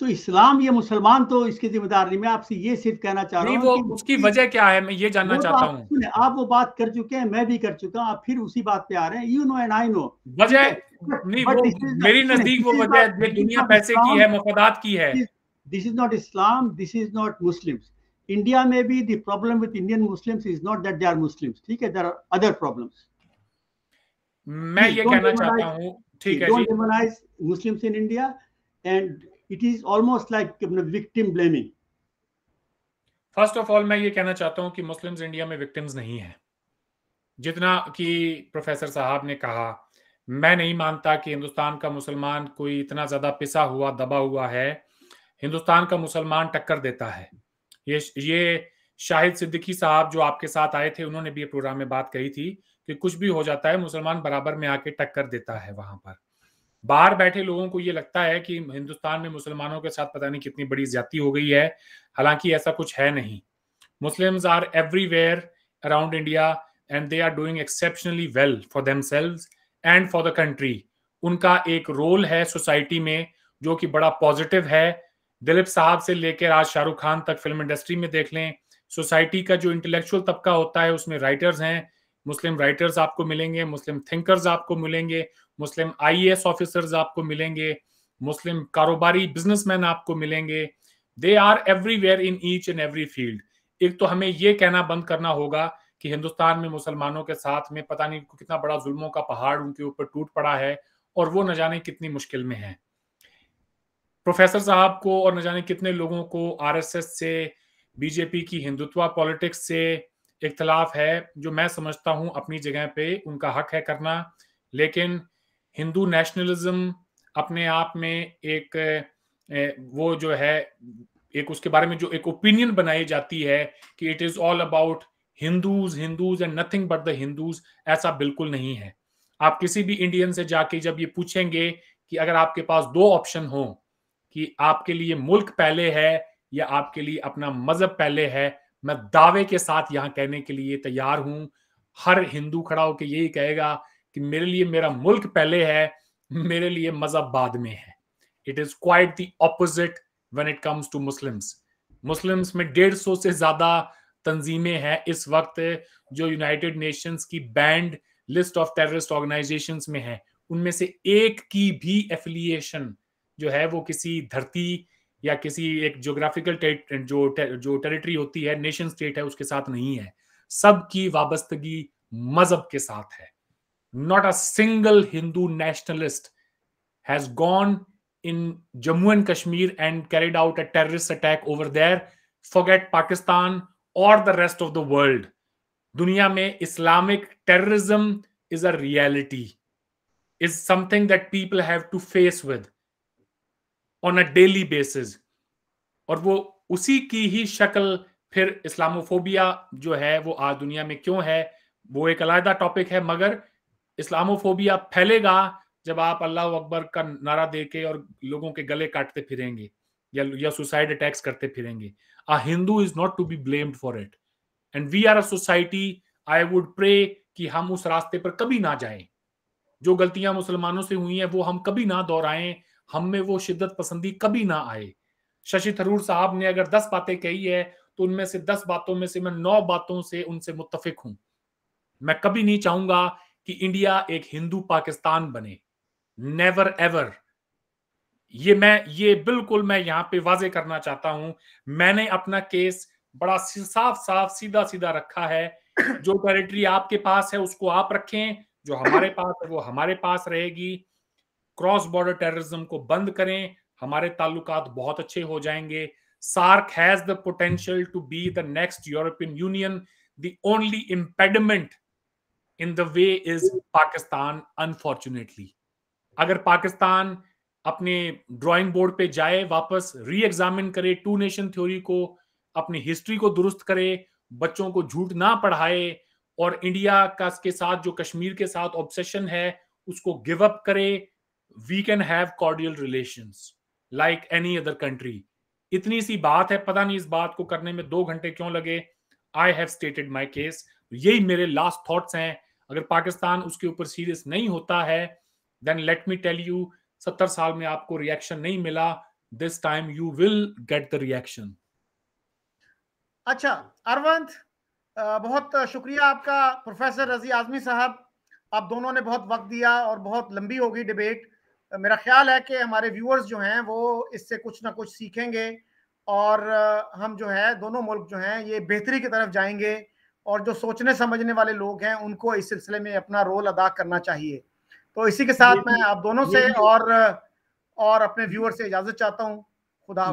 Speaker 3: तो इस्लाम या मुसलमान तो इसके जिम्मेदार नहीं मैं आपसे ये सिर्फ कहना चाह रहा हूँ उसकी वजह
Speaker 2: क्या है मैं ये जानना तो चाहता हूँ
Speaker 3: आप वो बात कर चुके हैं मैं भी कर चुका हूँ आप फिर उसी बात पे आ रहे हैं you know and I know वजह नहीं वो मेरी नजदीक वो वजह दुनिया पैसे की है मफादात की है this is not Islam this is not Muslim India में भी the problem with Indian Muslims is not that they are Muslims ठीक है देयर आर अदर प्रॉब्लम्स मैं ये कहना चाहता हूँ ठीक है जी Muslims in India and it is almost like victim blaming
Speaker 2: first of all मैं ये कहना चाहता हूँ कि मुस्लिम्स इंडिया में विक्टिम्स नहीं है जितना कि प्रोफेसर साहब ने कहा मैं नहीं मानता कि हिंदुस्तान का मुसलमान कोई इतना ज़्यादा पिसा हुआ दबा हुआ है हिंदुस्तान का मुसलमान टक्कर देता है ये ये शाहिद सिद्दीकी साहब जो आपके साथ आए थे उन्होंने भी ये प्रोग्राम में बात कही थी कि कुछ भी हो जाता है मुसलमान बराबर में आके टक्कर देता है वहां पर बाहर बैठे लोगों को ये लगता है कि हिंदुस्तान में मुसलमानों के साथ पता नहीं कितनी बड़ी ज्यादा हो गई है हालांकि ऐसा कुछ है नहीं Muslims are everywhere around India and they are doing exceptionally well for them and for the country उनका एक रोल है सोसाइटी में जो कि बड़ा पॉजिटिव है दिलीप साहब से लेकर आज शाहरुख खान तक फिल्म इंडस्ट्री में देख लें सोसाइटी का जो इंटेलेक्चुअल तबका होता है उसमें राइटर्स हैं मुस्लिम राइटर्स आपको मिलेंगे मुस्लिम थिंकर्स आपको मिलेंगे मुस्लिम आईएएस ऑफिसर्स आपको मिलेंगे मुस्लिम कारोबारी बिजनेसमैन आपको मिलेंगे they are everywhere in each and every field एक तो हमें ये कहना बंद करना होगा कि हिंदुस्तान में मुसलमानों के साथ में पता नहीं कितना बड़ा जुल्मों का पहाड़ उनके ऊपर टूट पड़ा है और वो न जाने कितनी मुश्किल में है प्रोफेसर साहब को और न जाने कितने लोगों को आरएसएस से बीजेपी की हिंदुत्वा पॉलिटिक्स से इख्तलाफ है जो मैं समझता हूँ अपनी जगह पे उनका हक है करना लेकिन हिंदू नेशनलिज्म अपने आप में एक वो जो है एक उसके बारे में जो एक ओपिनियन बनाई जाती है कि it is all about Hindus Hindus and nothing but the Hindus ऐसा बिल्कुल नहीं है आप किसी भी इंडियन से जाके जब ये पूछेंगे कि अगर आपके पास दो ऑप्शन हो कि आपके लिए मुल्क पहले है या आपके लिए अपना मजहब पहले है मैं दावे के साथ यहाँ कहने के लिए तैयार हूं हर हिंदू खड़ा होकर यही कहेगा कि मेरे लिए मेरा मुल्क पहले है मेरे लिए मजहब बाद में है it is quite the opposite when it comes to Muslims Muslims में डेढ़ सौ से ज्यादा तंजीमें हैं इस वक्त जो यूनाइटेड नेशंस की banned list of terrorist organisation में है उनमें से एक की भी एफिलिएशन जो है वो किसी धरती या किसी एक जोग्राफिकल जो टे, जो टेरिटरी होती है नेशन स्टेट है उसके साथ नहीं है सबकी वाबस्तगी मजहब के साथ है not a single Hindu nationalist has gone in Jammu and Kashmir and carried out a terrorist attack over there forget Pakistan और the rest of the world दुनिया में Islamic terrorism is a reality is something that people have to face with on a daily basis और वो उसी की ही शक्ल फिर Islamophobia जो है वो आज दुनिया में क्यों है वो एक अलहदा टॉपिक है मगर इस्लामोफोबिया फैलेगा जब आप अल्लाह अकबर का नारा दे के और लोगों के गले काटते फिरेंगे या या सुसाइड अटैक्स करते फिरेंगे a Hindu is not to be blamed for it and we are a society I would pray कि हम उस रास्ते पर कभी ना जाएं जो गलतियां मुसलमानों से हुई हैं वो हम कभी ना दोहराएं हम में वो शिद्दत पसंदी कभी ना आए शशि थरूर साहब ने अगर दस बातें कही है तो उनमें से दस बातों में से मैं नौ बातों से उनसे मुतफिक हूं मैं कभी नहीं चाहूंगा कि इंडिया एक हिंदू पाकिस्तान बने नेवर एवर ये मैं ये बिल्कुल मैं यहाँ पे वाजे करना चाहता हूं मैंने अपना केस बड़ा साफ साफ सीधा सीधा रखा है जो टेरिटरी आपके पास है उसको आप रखें जो हमारे पास है वो हमारे पास रहेगी क्रॉस बॉर्डर टेररिज्म को बंद करें हमारे ताल्लुकात बहुत अच्छे हो जाएंगे SAARC has the potential to be the next European Union the only impediment in the way is Pakistan unfortunately अगर पाकिस्तान अपने ड्राइंग बोर्ड पे जाए वापस री एग्जामिन करे टू नेशन थ्योरी को अपनी हिस्ट्री को दुरुस्त करे बच्चों को झूठ ना पढ़ाए और इंडिया का के साथ जो कश्मीर के साथ ऑब्सेशन है उसको गिव अप करे we can have cordial relation like any other country इतनी सी बात है पता नहीं इस बात को करने में दो घंटे क्यों लगे I have stated my case यही मेरे लास्ट थॉट्स हैं अगर पाकिस्तान उसके ऊपर सीरियस नहीं होता है then let me tell you सत्तर साल में आपको रिएक्शन नहीं मिला this time you will get the reaction
Speaker 1: अच्छा अरवंत बहुत शुक्रिया आपका प्रोफेसर रजी आजमी साहब आप दोनों ने बहुत वक्त दिया और बहुत लंबी होगी डिबेट मेरा ख्याल है कि हमारे व्यूअर्स जो हैं वो इससे कुछ ना कुछ सीखेंगे और हम जो है दोनों मुल्क जो हैं ये बेहतरी की तरफ जाएंगे और जो सोचने समझने वाले लोग हैं उनको इस सिलसिले में अपना रोल अदा करना चाहिए तो इसी के साथ मैं आप दोनों से और और अपने व्यूअर से इजाजत चाहता हूँ खुदा